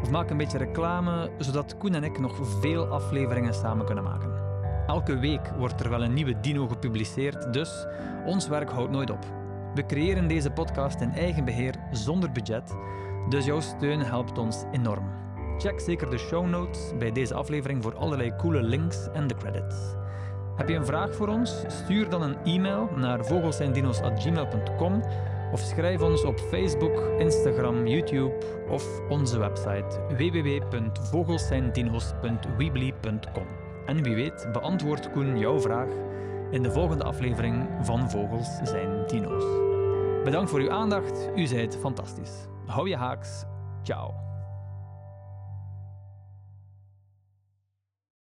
Of maak een beetje reclame, zodat Koen en ik nog veel afleveringen samen kunnen maken. Elke week wordt er wel een nieuwe dino gepubliceerd, dus ons werk houdt nooit op. We creëren deze podcast in eigen beheer zonder budget, dus jouw steun helpt ons enorm. Check zeker de show notes bij deze aflevering voor allerlei coole links en de credits. Heb je een vraag voor ons? Stuur dan een e-mail naar vogelsendinos@gmail.com of schrijf ons op Facebook, Instagram, YouTube of onze website www.vogelsijndinos.weebly.com. En wie weet beantwoordt Koen jouw vraag in de volgende aflevering van Vogels zijn Dino's. Bedankt voor uw aandacht, u zijt fantastisch. Hou je haaks, ciao.